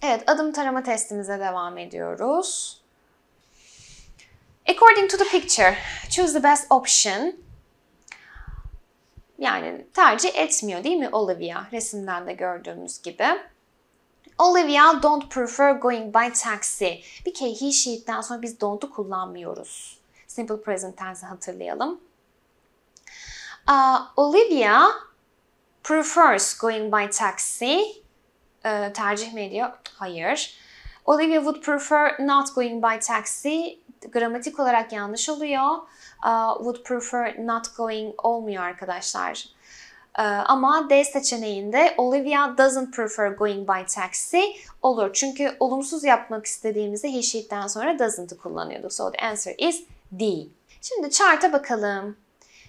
[SPEAKER 1] Evet, adım tarama testimize devam ediyoruz. According to the picture, choose the best option. Yani tercih etmiyor değil mi Olivia? Resimden de gördüğümüz gibi. Olivia don't prefer going by taxi. Bir kere he she'den sonra biz don't'u kullanmıyoruz. Simple present tense hatırlayalım. Uh, Olivia prefers going by taxi. Ee, tercih mi ediyor? Hayır. Olivia would prefer not going by taxi. Gramatik olarak yanlış oluyor. Uh, would prefer not going olmuyor arkadaşlar. Ee, ama D seçeneğinde Olivia doesn't prefer going by taxi olur. Çünkü olumsuz yapmak istediğimizde he sonra doesn't'ı kullanıyorduk. So the answer is D. Şimdi chart'a bakalım.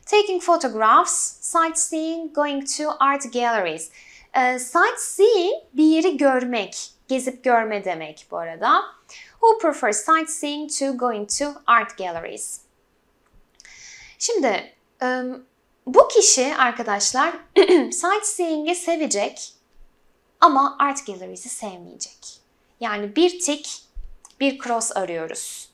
[SPEAKER 1] Taking photographs, sightseeing, going to art galleries. E, sightseeing bir yeri görmek, gezip görme demek bu arada. Who prefers sightseeing to going to art galleries? Şimdi e, bu kişi arkadaşlar sightseeing'i sevecek ama art gallery'si sevmeyecek. Yani bir tik, bir cross arıyoruz.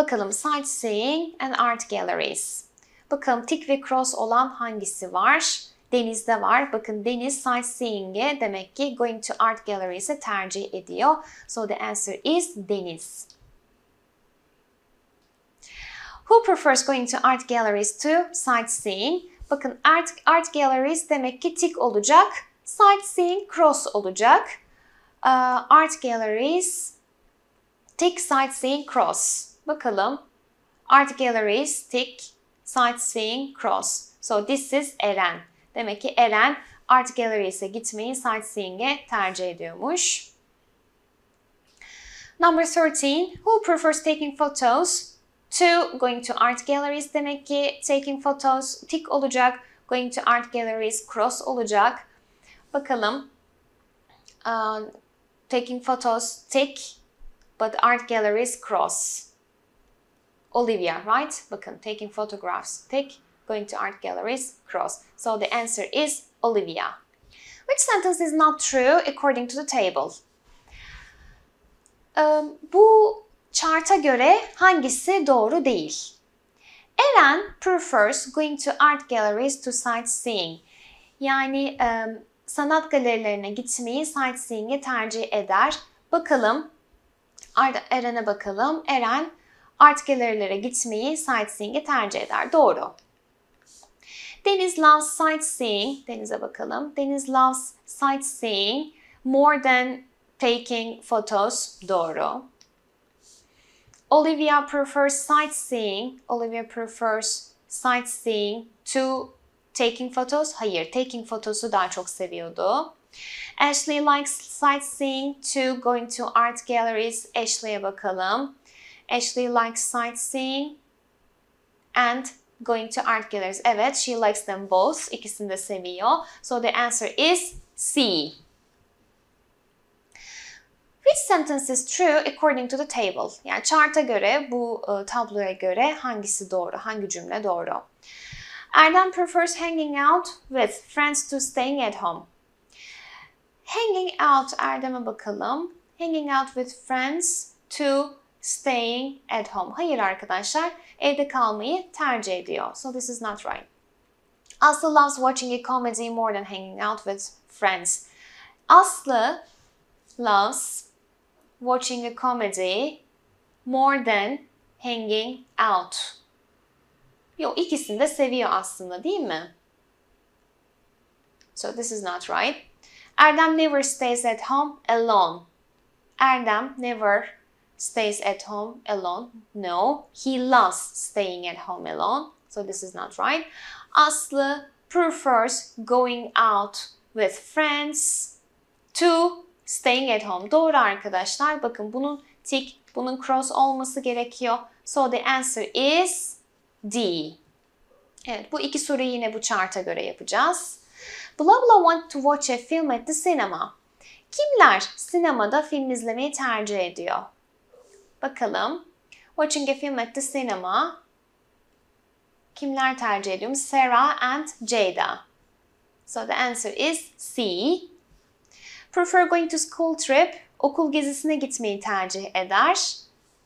[SPEAKER 1] Bakalım Sightseeing and Art Galleries. Bakalım tick ve cross olan hangisi var? Deniz'de var. Bakın Deniz sightseeing'e demek ki going to art galleries'e tercih ediyor. So the answer is Deniz. Who prefers going to art galleries to sightseeing? Bakın art, art galleries demek ki tick olacak. Sightseeing cross olacak. Uh, art galleries tick sightseeing cross. Bakalım. Art galleries tick sightseeing cross. So this is Eren. Demek ki Eren Art Gallery'se gitmeyi sightseeing'e tercih ediyormuş. Number 13. Who prefers taking photos to going to art galleries? Demek ki taking photos tick olacak. Going to art galleries cross olacak. Bakalım. Uh, taking photos tick but art galleries cross. Olivia right? bakın taking photographs, take, going to art galleries, cross. So the answer is Olivia. Which sentence is not true according to the table? Um, bu charta göre hangisi doğru değil? Eren prefers going to art galleries to sightseeing. Yani um, sanat galerilerine gitmeyi sightseeing'e tercih eder. Bakalım Eren'e bakalım. Eren art galerilere gitmeyi, sightseeing'i tercih eder. Doğru. Deniz loves sightseeing. Denize bakalım. Deniz loves sightseeing more than taking photos. Doğru. Olivia prefers sightseeing. Olivia prefers sightseeing to taking photos. Hayır, taking photosu daha çok seviyordu. Ashley likes sightseeing to going to art galleries. Ashley'e bakalım. Ashley likes sightseeing and going to art galleries. Evet, she likes them both. İkisini de seviyor. So the answer is C. Which sentence is true according to the table? Yani charta göre, bu e, tabloya göre hangisi doğru, hangi cümle doğru? Erdem prefers hanging out with friends to staying at home. Hanging out Erdem'e bakalım. Hanging out with friends to staying at home. Hayır arkadaşlar, evde kalmayı tercih ediyor. So this is not right. Aslı loves watching a comedy more than hanging out with friends. Aslı loves watching a comedy more than hanging out. Yo, ikisini de seviyor aslında değil mi? So this is not right. Erdem never stays at home alone. Erdem never stays at home alone. No, he loves staying at home alone. So this is not right. Aslı prefers going out with friends to staying at home. Doğru arkadaşlar. Bakın bunun tick, bunun cross olması gerekiyor. So the answer is D. Evet bu iki soruyu yine bu chart'a göre yapacağız. Blah blah want to watch a film at the cinema. Kimler sinemada film izlemeyi tercih ediyor? Bakalım. Watching a film at the cinema. Kimler tercih ediyorum? Sarah and Jada. So the answer is C. Prefer going to school trip. Okul gezisine gitmeyi tercih eder.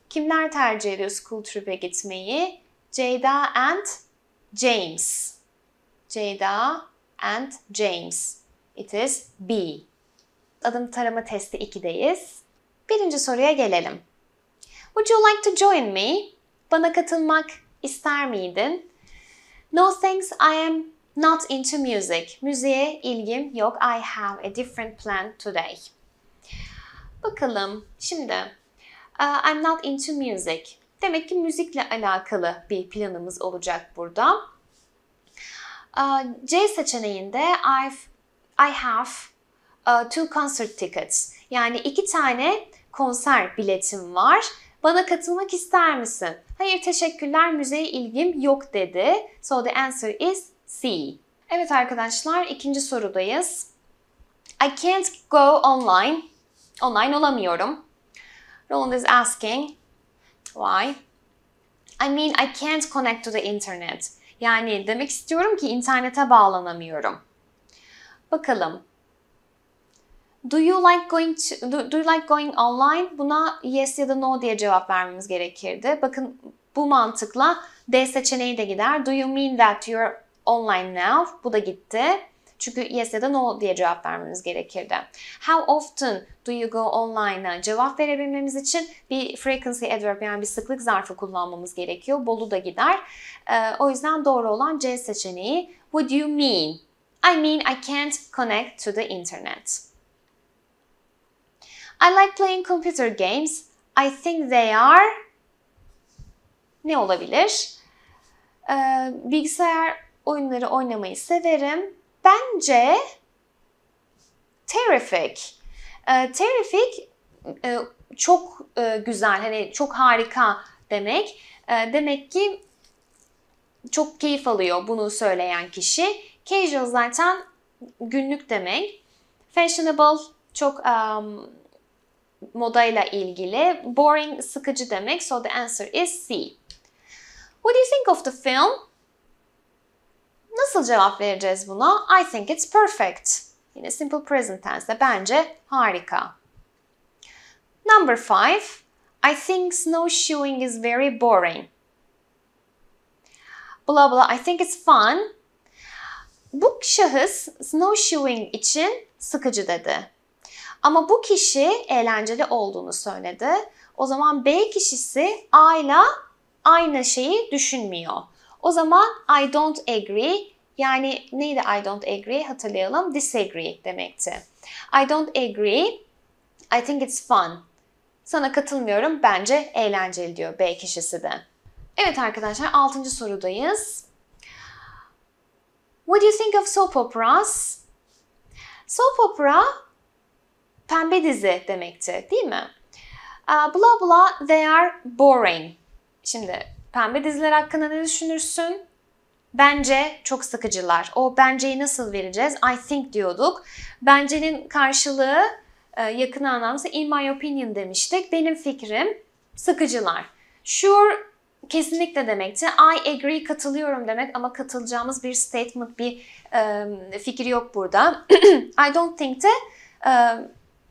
[SPEAKER 1] Kimler tercih ediyor school trip'e gitmeyi? Jada and James. Jada and James. It is B. Adım tarama testi 2'deyiz. Birinci soruya gelelim. Would you like to join me? Bana katılmak ister miydin? No thanks, I am not into music. Müziğe ilgim yok. I have a different plan today. Bakalım şimdi. Uh, I'm not into music. Demek ki müzikle alakalı bir planımız olacak burada. Uh, C seçeneğinde I've, I have uh, two concert tickets. Yani iki tane konser biletim var. Bana katılmak ister misin? Hayır teşekkürler müzeye ilgim yok dedi. So the answer is C. Evet arkadaşlar ikinci sorudayız. I can't go online. Online olamıyorum. Roland is asking why? I mean I can't connect to the internet. Yani demek istiyorum ki internete bağlanamıyorum. Bakalım Do you like going to, do, do you like going online? Buna yes ya da no diye cevap vermemiz gerekirdi. Bakın bu mantıkla D seçeneği de gider. Do you mean that you're online now? Bu da gitti. Çünkü yes ya da no diye cevap vermemiz gerekirdi. How often do you go online'a cevap verebilmemiz için bir frequency adverb yani bir sıklık zarfı kullanmamız gerekiyor. Bolu da gider. Ee, o yüzden doğru olan C seçeneği. Would you mean? I mean I can't connect to the internet. I like playing computer games. I think they are ne olabilir? Ee, bilgisayar oyunları oynamayı severim. Bence terrific. Ee, terrific e, çok e, güzel, hani çok harika demek. E, demek ki çok keyif alıyor bunu söyleyen kişi. Casual zaten günlük demek. Fashionable çok um, modayla ilgili. Boring sıkıcı demek. So the answer is C. What do you think of the film? Nasıl cevap vereceğiz buna? I think it's perfect. Yine simple present tense de. bence harika. Number five. I think snowshoeing is very boring. Blah blah. I think it's fun. Bu şahıs snowshoeing için sıkıcı dedi. Ama bu kişi eğlenceli olduğunu söyledi. O zaman B kişisi A ile aynı şeyi düşünmüyor. O zaman I don't agree yani neydi I don't agree hatırlayalım disagree demekti. I don't agree I think it's fun. Sana katılmıyorum bence eğlenceli diyor B kişisi de. Evet arkadaşlar 6. sorudayız. What do you think of soap operas? Soap opera pembe dizi demekti değil mi? Bla bla they are boring. Şimdi pembe diziler hakkında ne düşünürsün? Bence çok sıkıcılar. O benceyi nasıl vereceğiz? I think diyorduk. Bencenin karşılığı e, yakın anlamda in my opinion demiştik. Benim fikrim sıkıcılar. Sure kesinlikle demekti. I agree katılıyorum demek ama katılacağımız bir statement, bir e, fikir yok burada. I don't think de e,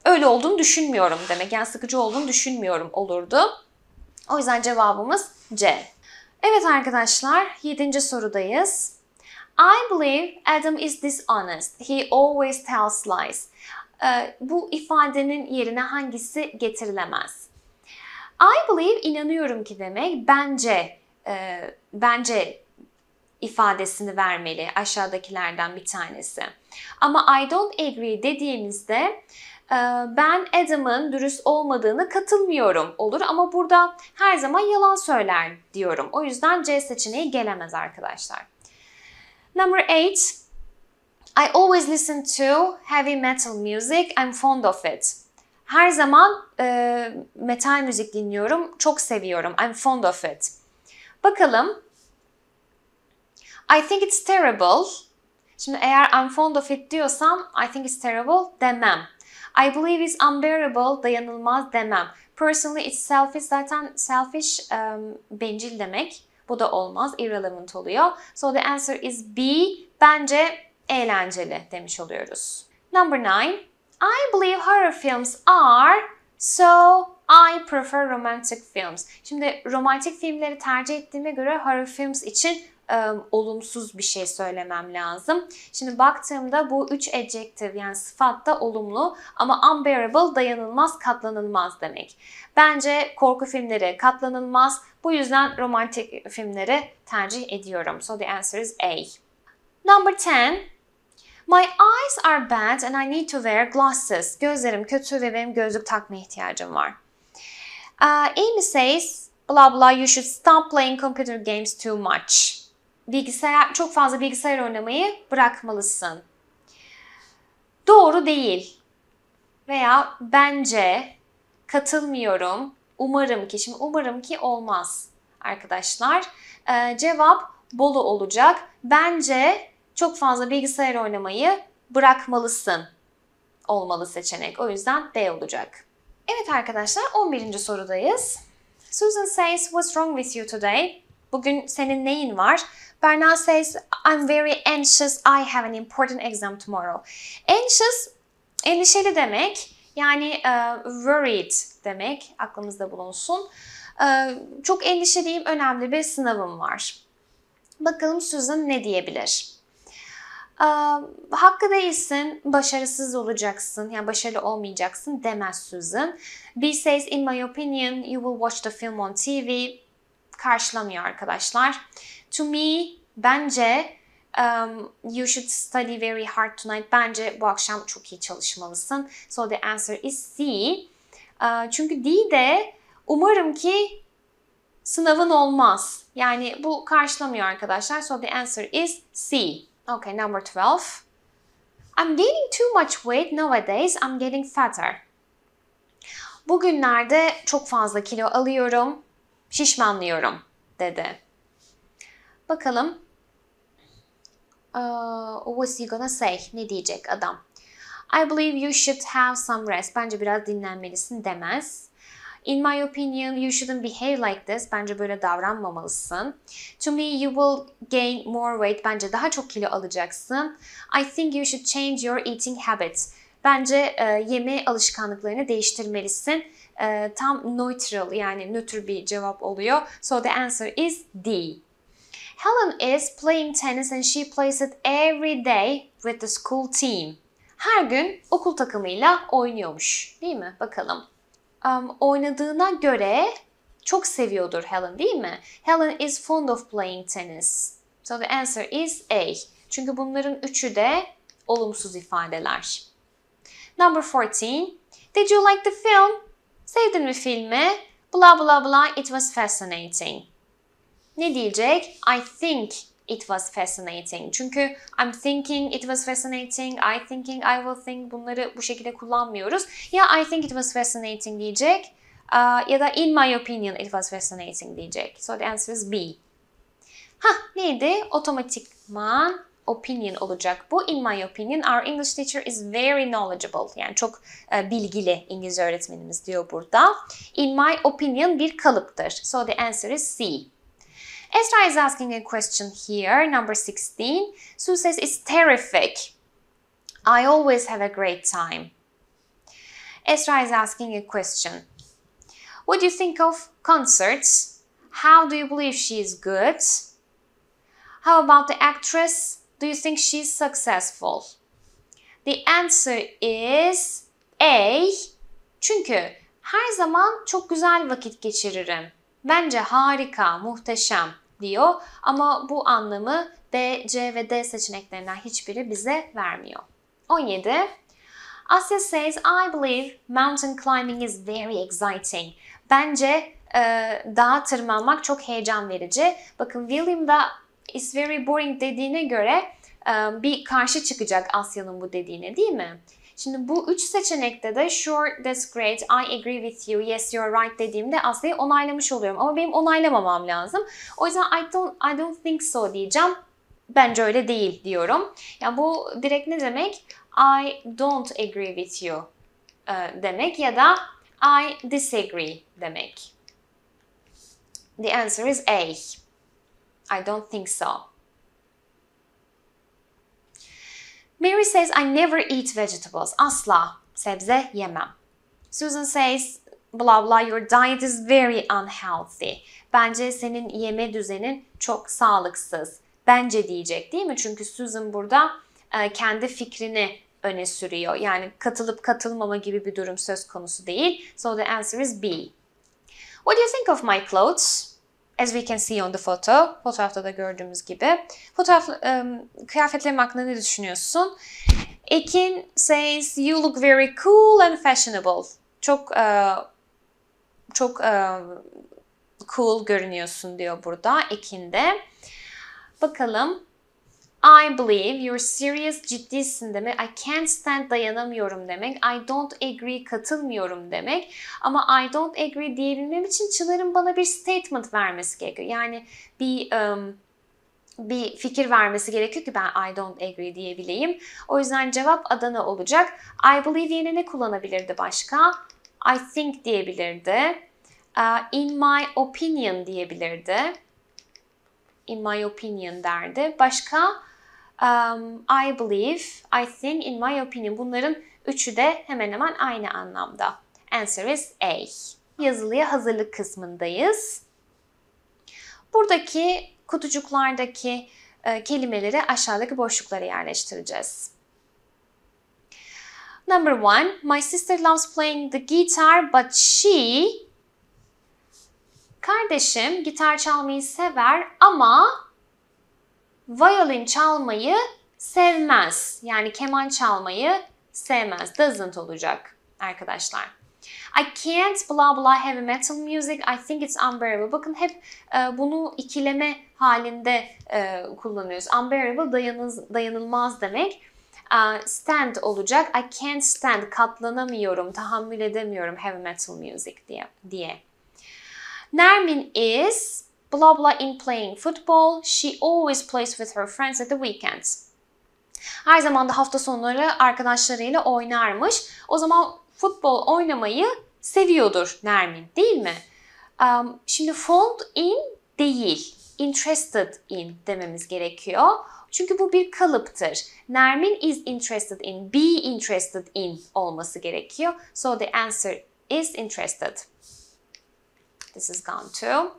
[SPEAKER 1] öyle olduğunu düşünmüyorum demek. Yani sıkıcı olduğunu düşünmüyorum olurdu. O yüzden cevabımız C. Evet arkadaşlar, 7. sorudayız. I believe Adam is dishonest. He always tells lies. Ee, bu ifadenin yerine hangisi getirilemez? I believe inanıyorum ki demek. Bence e, bence ifadesini vermeli aşağıdakilerden bir tanesi. Ama I don't agree dediğimizde ee, ben Adam'ın dürüst olmadığını katılmıyorum olur ama burada her zaman yalan söyler diyorum. O yüzden C seçeneği gelemez arkadaşlar. Number 8. I always listen to heavy metal music. I'm fond of it. Her zaman e, metal müzik dinliyorum. Çok seviyorum. I'm fond of it. Bakalım. I think it's terrible. Şimdi eğer I'm fond of it diyorsam I think it's terrible demem. I believe is unbearable, dayanılmaz demem. Personally it's selfish zaten selfish um, bencil demek. Bu da olmaz. Irrelevant oluyor. So the answer is B. Bence eğlenceli demiş oluyoruz. Number nine. I believe horror films are so I prefer romantic films. Şimdi romantik filmleri tercih ettiğime göre horror films için e, olumsuz bir şey söylemem lazım. Şimdi baktığımda bu üç adjective yani sıfat da olumlu ama unbearable dayanılmaz, katlanılmaz demek. Bence korku filmleri katlanılmaz. Bu yüzden romantik filmleri tercih ediyorum. So the answer is A. Number 10. My eyes are bad and I need to wear glasses. Gözlerim kötü ve benim gözlük takma ihtiyacım var. Uh, Amy says, blah blah, you should stop playing computer games too much bilgisayar çok fazla bilgisayar oynamayı bırakmalısın. Doğru değil. Veya bence katılmıyorum. Umarım ki şimdi umarım ki olmaz arkadaşlar. Ee, cevap bolu olacak. Bence çok fazla bilgisayar oynamayı bırakmalısın olmalı seçenek. O yüzden D olacak. Evet arkadaşlar 11. sorudayız. Susan says, what's wrong with you today? Bugün senin neyin var? Berna says, I'm very anxious. I have an important exam tomorrow. Anxious, endişeli demek. Yani uh, worried demek. Aklımızda bulunsun. Uh, çok endişeliyim. Önemli bir sınavım var. Bakalım Susan ne diyebilir? Uh, hakkı değilsin, başarısız olacaksın, yani başarılı olmayacaksın demez Susan. B says, in my opinion, you will watch the film on TV karşılamıyor arkadaşlar. To me bence um, you should study very hard tonight. Bence bu akşam çok iyi çalışmalısın. So the answer is C. Uh, çünkü D de umarım ki sınavın olmaz. Yani bu karşılamıyor arkadaşlar. So the answer is C. Okay, number 12. I'm gaining too much weight nowadays. I'm getting fatter. Bugünlerde çok fazla kilo alıyorum. Şişmanlıyorum dedi. Bakalım uh, what's he gonna say? Ne diyecek adam? I believe you should have some rest. Bence biraz dinlenmelisin demez. In my opinion, you shouldn't behave like this. Bence böyle davranmamalısın. To me, you will gain more weight. Bence daha çok kilo alacaksın. I think you should change your eating habits. Bence e, yeme alışkanlıklarını değiştirmelisin e, tam neutral yani nötr bir cevap oluyor. So the answer is D. Helen is playing tennis and she plays it every day with the school team. Her gün okul takımıyla oynuyormuş. Değil mi? Bakalım. Um, oynadığına göre çok seviyordur Helen değil mi? Helen is fond of playing tennis. So the answer is A. Çünkü bunların üçü de olumsuz ifadeler. Number 14. Did you like the film? Sevdin mi filmi? Bla bla bla it was fascinating. Ne diyecek? I think it was fascinating. Çünkü I'm thinking it was fascinating, I thinking, I will think bunları bu şekilde kullanmıyoruz. Ya I think it was fascinating diyecek uh, ya da in my opinion it was fascinating diyecek. So the answer is B. Ha neydi? Otomatikman opinion olacak bu. In my opinion our English teacher is very knowledgeable. Yani çok e, bilgili İngiliz öğretmenimiz diyor burada. In my opinion bir kalıptır. So the answer is C. Esra is asking a question here, number 16. Sue says it's terrific. I always have a great time. Esra is asking a question. What do you think of concerts? How do you believe she is good? How about the actress? Do you think she's successful? The answer is A. Çünkü her zaman çok güzel vakit geçiririm. Bence harika, muhteşem diyor ama bu anlamı B, C ve D seçeneklerinden hiçbiri bize vermiyor. 17. Asya says, I believe mountain climbing is very exciting. Bence e, dağa tırmanmak çok heyecan verici. Bakın William da It's very boring dediğine göre bir karşı çıkacak Asya'nın bu dediğine değil mi? Şimdi bu üç seçenekte de sure that's great, I agree with you, yes you're right dediğimde Asya'yı onaylamış oluyorum. Ama benim onaylamamam lazım. O yüzden I don't, I don't think so diyeceğim. Bence öyle değil diyorum. Yani bu direkt ne demek? I don't agree with you demek ya da I disagree demek. The answer is A. I don't think so. Mary says I never eat vegetables. Asla sebze yemem. Susan says blah blah your diet is very unhealthy. Bence senin yeme düzenin çok sağlıksız. Bence diyecek değil mi? Çünkü Susan burada e, kendi fikrini öne sürüyor. Yani katılıp katılmama gibi bir durum söz konusu değil. So the answer is B. What do you think of my clothes? As we can see on the photo, fotoğrafta da gördüğümüz gibi. Fotoğraf, um, ıı, kıyafetlerim hakkında ne düşünüyorsun? Ekin says you look very cool and fashionable. Çok uh, çok uh, cool görünüyorsun diyor burada Ekin'de. Bakalım I believe you're serious ciddisin demek. I can't stand dayanamıyorum demek. I don't agree katılmıyorum demek. Ama I don't agree diyebilmem için Çınar'ın bana bir statement vermesi gerekiyor. Yani bir um, bir fikir vermesi gerekiyor ki ben I don't agree diyebileyim. O yüzden cevap Adana olacak. I believe yerine ne kullanabilirdi başka? I think diyebilirdi. Uh, in my opinion diyebilirdi. In my opinion derdi. Başka? Um, I believe, I think, in my opinion. Bunların üçü de hemen hemen aynı anlamda. Answer is A. Yazılıya hazırlık kısmındayız. Buradaki kutucuklardaki e, kelimeleri aşağıdaki boşluklara yerleştireceğiz. Number one, my sister loves playing the guitar but she... Kardeşim gitar çalmayı sever ama violin çalmayı sevmez. Yani keman çalmayı sevmez. Doesn't olacak arkadaşlar. I can't blah blah heavy metal music. I think it's unbearable. Bakın hep e, bunu ikileme halinde e, kullanıyoruz. Unbearable dayanız, dayanılmaz demek. E, stand olacak. I can't stand. Katlanamıyorum, tahammül edemiyorum heavy metal music diye. diye. Nermin is Blah blah in playing football. She always plays with her friends at the weekends. Her zaman da hafta sonları arkadaşlarıyla oynarmış. O zaman futbol oynamayı seviyordur Nermin değil mi? Um, şimdi fond in değil, interested in dememiz gerekiyor. Çünkü bu bir kalıptır. Nermin is interested in, be interested in olması gerekiyor. So the answer is interested. This is gone too.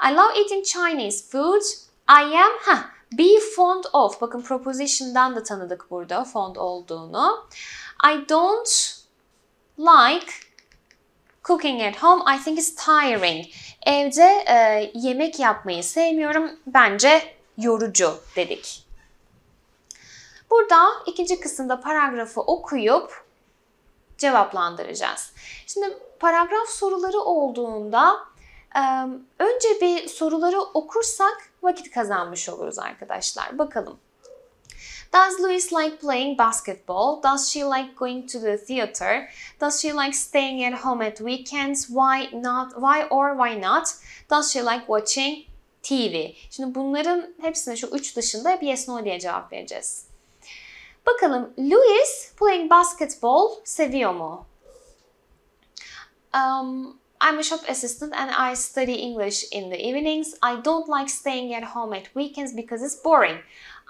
[SPEAKER 1] I love eating Chinese food. I am ha be fond of. Bakın proposition'dan da tanıdık burada fond olduğunu. I don't like cooking at home. I think it's tiring. Evde e, yemek yapmayı sevmiyorum. Bence yorucu dedik. Burada ikinci kısımda paragrafı okuyup cevaplandıracağız. Şimdi paragraf soruları olduğunda Önce bir soruları okursak vakit kazanmış oluruz arkadaşlar. Bakalım. Does Louise like playing basketball? Does she like going to the theater? Does she like staying at home at weekends? Why not? Why or why not? Does she like watching TV? Şimdi bunların hepsine şu üç dışında hep yes no diye cevap vereceğiz. Bakalım Louise playing basketball seviyor mu? Um, I'm a shop assistant and I study English in the evenings. I don't like staying at home at weekends because it's boring.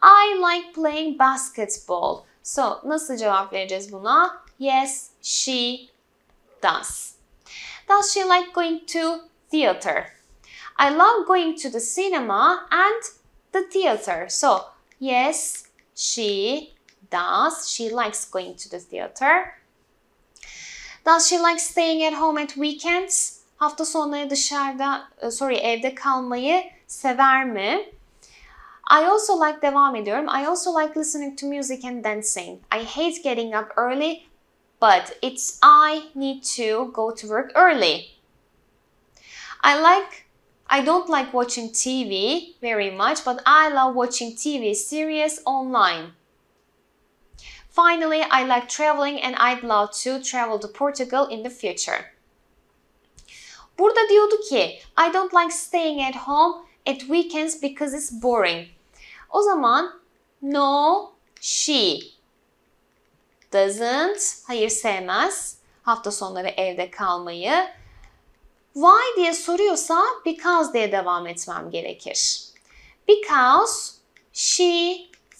[SPEAKER 1] I like playing basketball. So nasıl cevap vereceğiz buna? Yes, she does. Does she like going to theater? I love going to the cinema and the theater. So yes, she does. She likes going to the theater. Does she like staying at home at weekends? Hafta sonları dışarıda, sorry evde kalmayı sever mi? I also like devam ediyorum. I also like listening to music and dancing. I hate getting up early, but it's I need to go to work early. I like I don't like watching TV very much, but I love watching TV series online. Finally, I like traveling and I'd love to travel to Portugal in the future. Burada diyordu ki I don't like staying at home at weekends because it's boring. O zaman no she doesn't hayır sevmez hafta sonları evde kalmayı. Why diye soruyorsa because diye devam etmem gerekir. Because she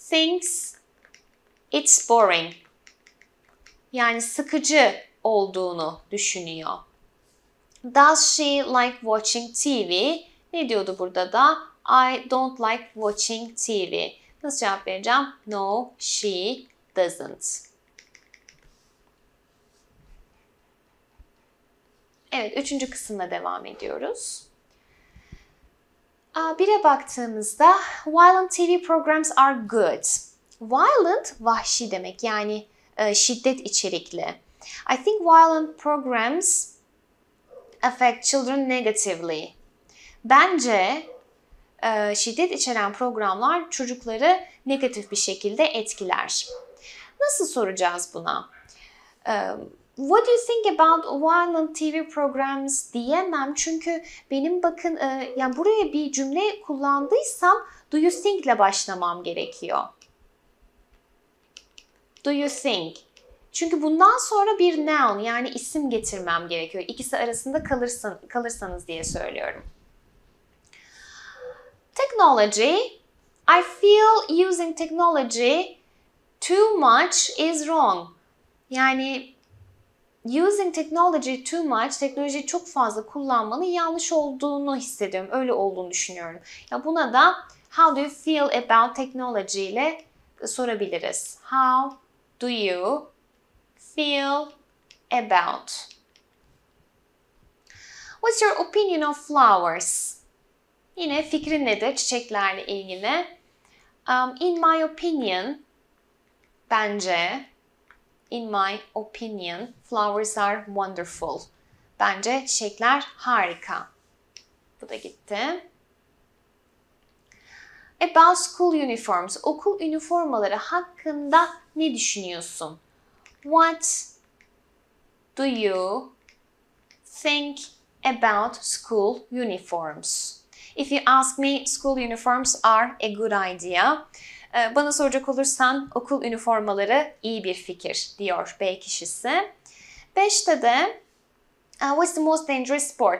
[SPEAKER 1] thinks it's boring. Yani sıkıcı olduğunu düşünüyor. Does she like watching TV? Ne diyordu burada da? I don't like watching TV. Nasıl cevap vereceğim? No, she doesn't. Evet, üçüncü kısımla devam ediyoruz. Bire baktığımızda, while on TV programs are good. Violent vahşi demek yani e, şiddet içerikli. I think violent programs affect children negatively. Bence e, şiddet içeren programlar çocukları negatif bir şekilde etkiler. Nasıl soracağız buna? E, What do you think about violent TV programs diyemem çünkü benim bakın e, yani buraya bir cümle kullandıysam do you think ile başlamam gerekiyor. Do you think? Çünkü bundan sonra bir noun yani isim getirmem gerekiyor. İkisi arasında kalırsın, kalırsanız diye söylüyorum. Technology. I feel using technology too much is wrong. Yani using technology too much, teknoloji çok fazla kullanmanın yanlış olduğunu hissediyorum. Öyle olduğunu düşünüyorum. Ya buna da how do you feel about technology ile sorabiliriz. How do you feel about? What's your opinion of flowers? Yine fikrin nedir çiçeklerle ilgili? Um, in my opinion, bence, in my opinion, flowers are wonderful. Bence çiçekler harika. Bu da gitti. About e, school uniforms, okul üniformaları hakkında ne düşünüyorsun? What do you think about school uniforms? If you ask me, school uniforms are a good idea. E, bana soracak olursan okul üniformaları iyi bir fikir diyor B kişisi. Beşte de e, what's the most dangerous sport?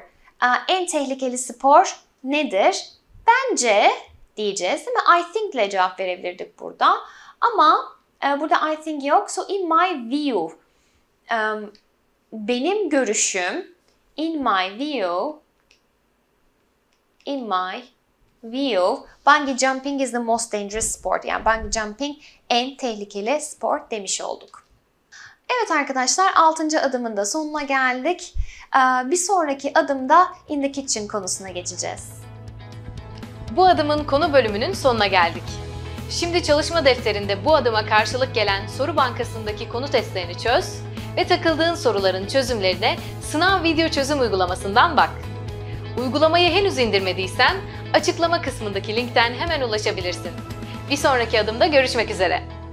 [SPEAKER 1] En tehlikeli spor nedir? Bence diyeceğiz değil mi? I think ile cevap verebilirdik burada. Ama e, burada I think yok. So in my view, e, benim görüşüm, in my view, in my view, bungee jumping is the most dangerous sport. Yani bungee jumping en tehlikeli spor demiş olduk. Evet arkadaşlar 6. adımın da sonuna geldik. E, bir sonraki adımda in the kitchen konusuna geçeceğiz. Bu adımın konu bölümünün sonuna geldik. Şimdi çalışma defterinde bu adıma karşılık gelen soru bankasındaki konu testlerini çöz ve takıldığın soruların çözümlerine sınav video çözüm uygulamasından bak. Uygulamayı henüz indirmediysen açıklama kısmındaki linkten hemen ulaşabilirsin. Bir sonraki adımda görüşmek üzere.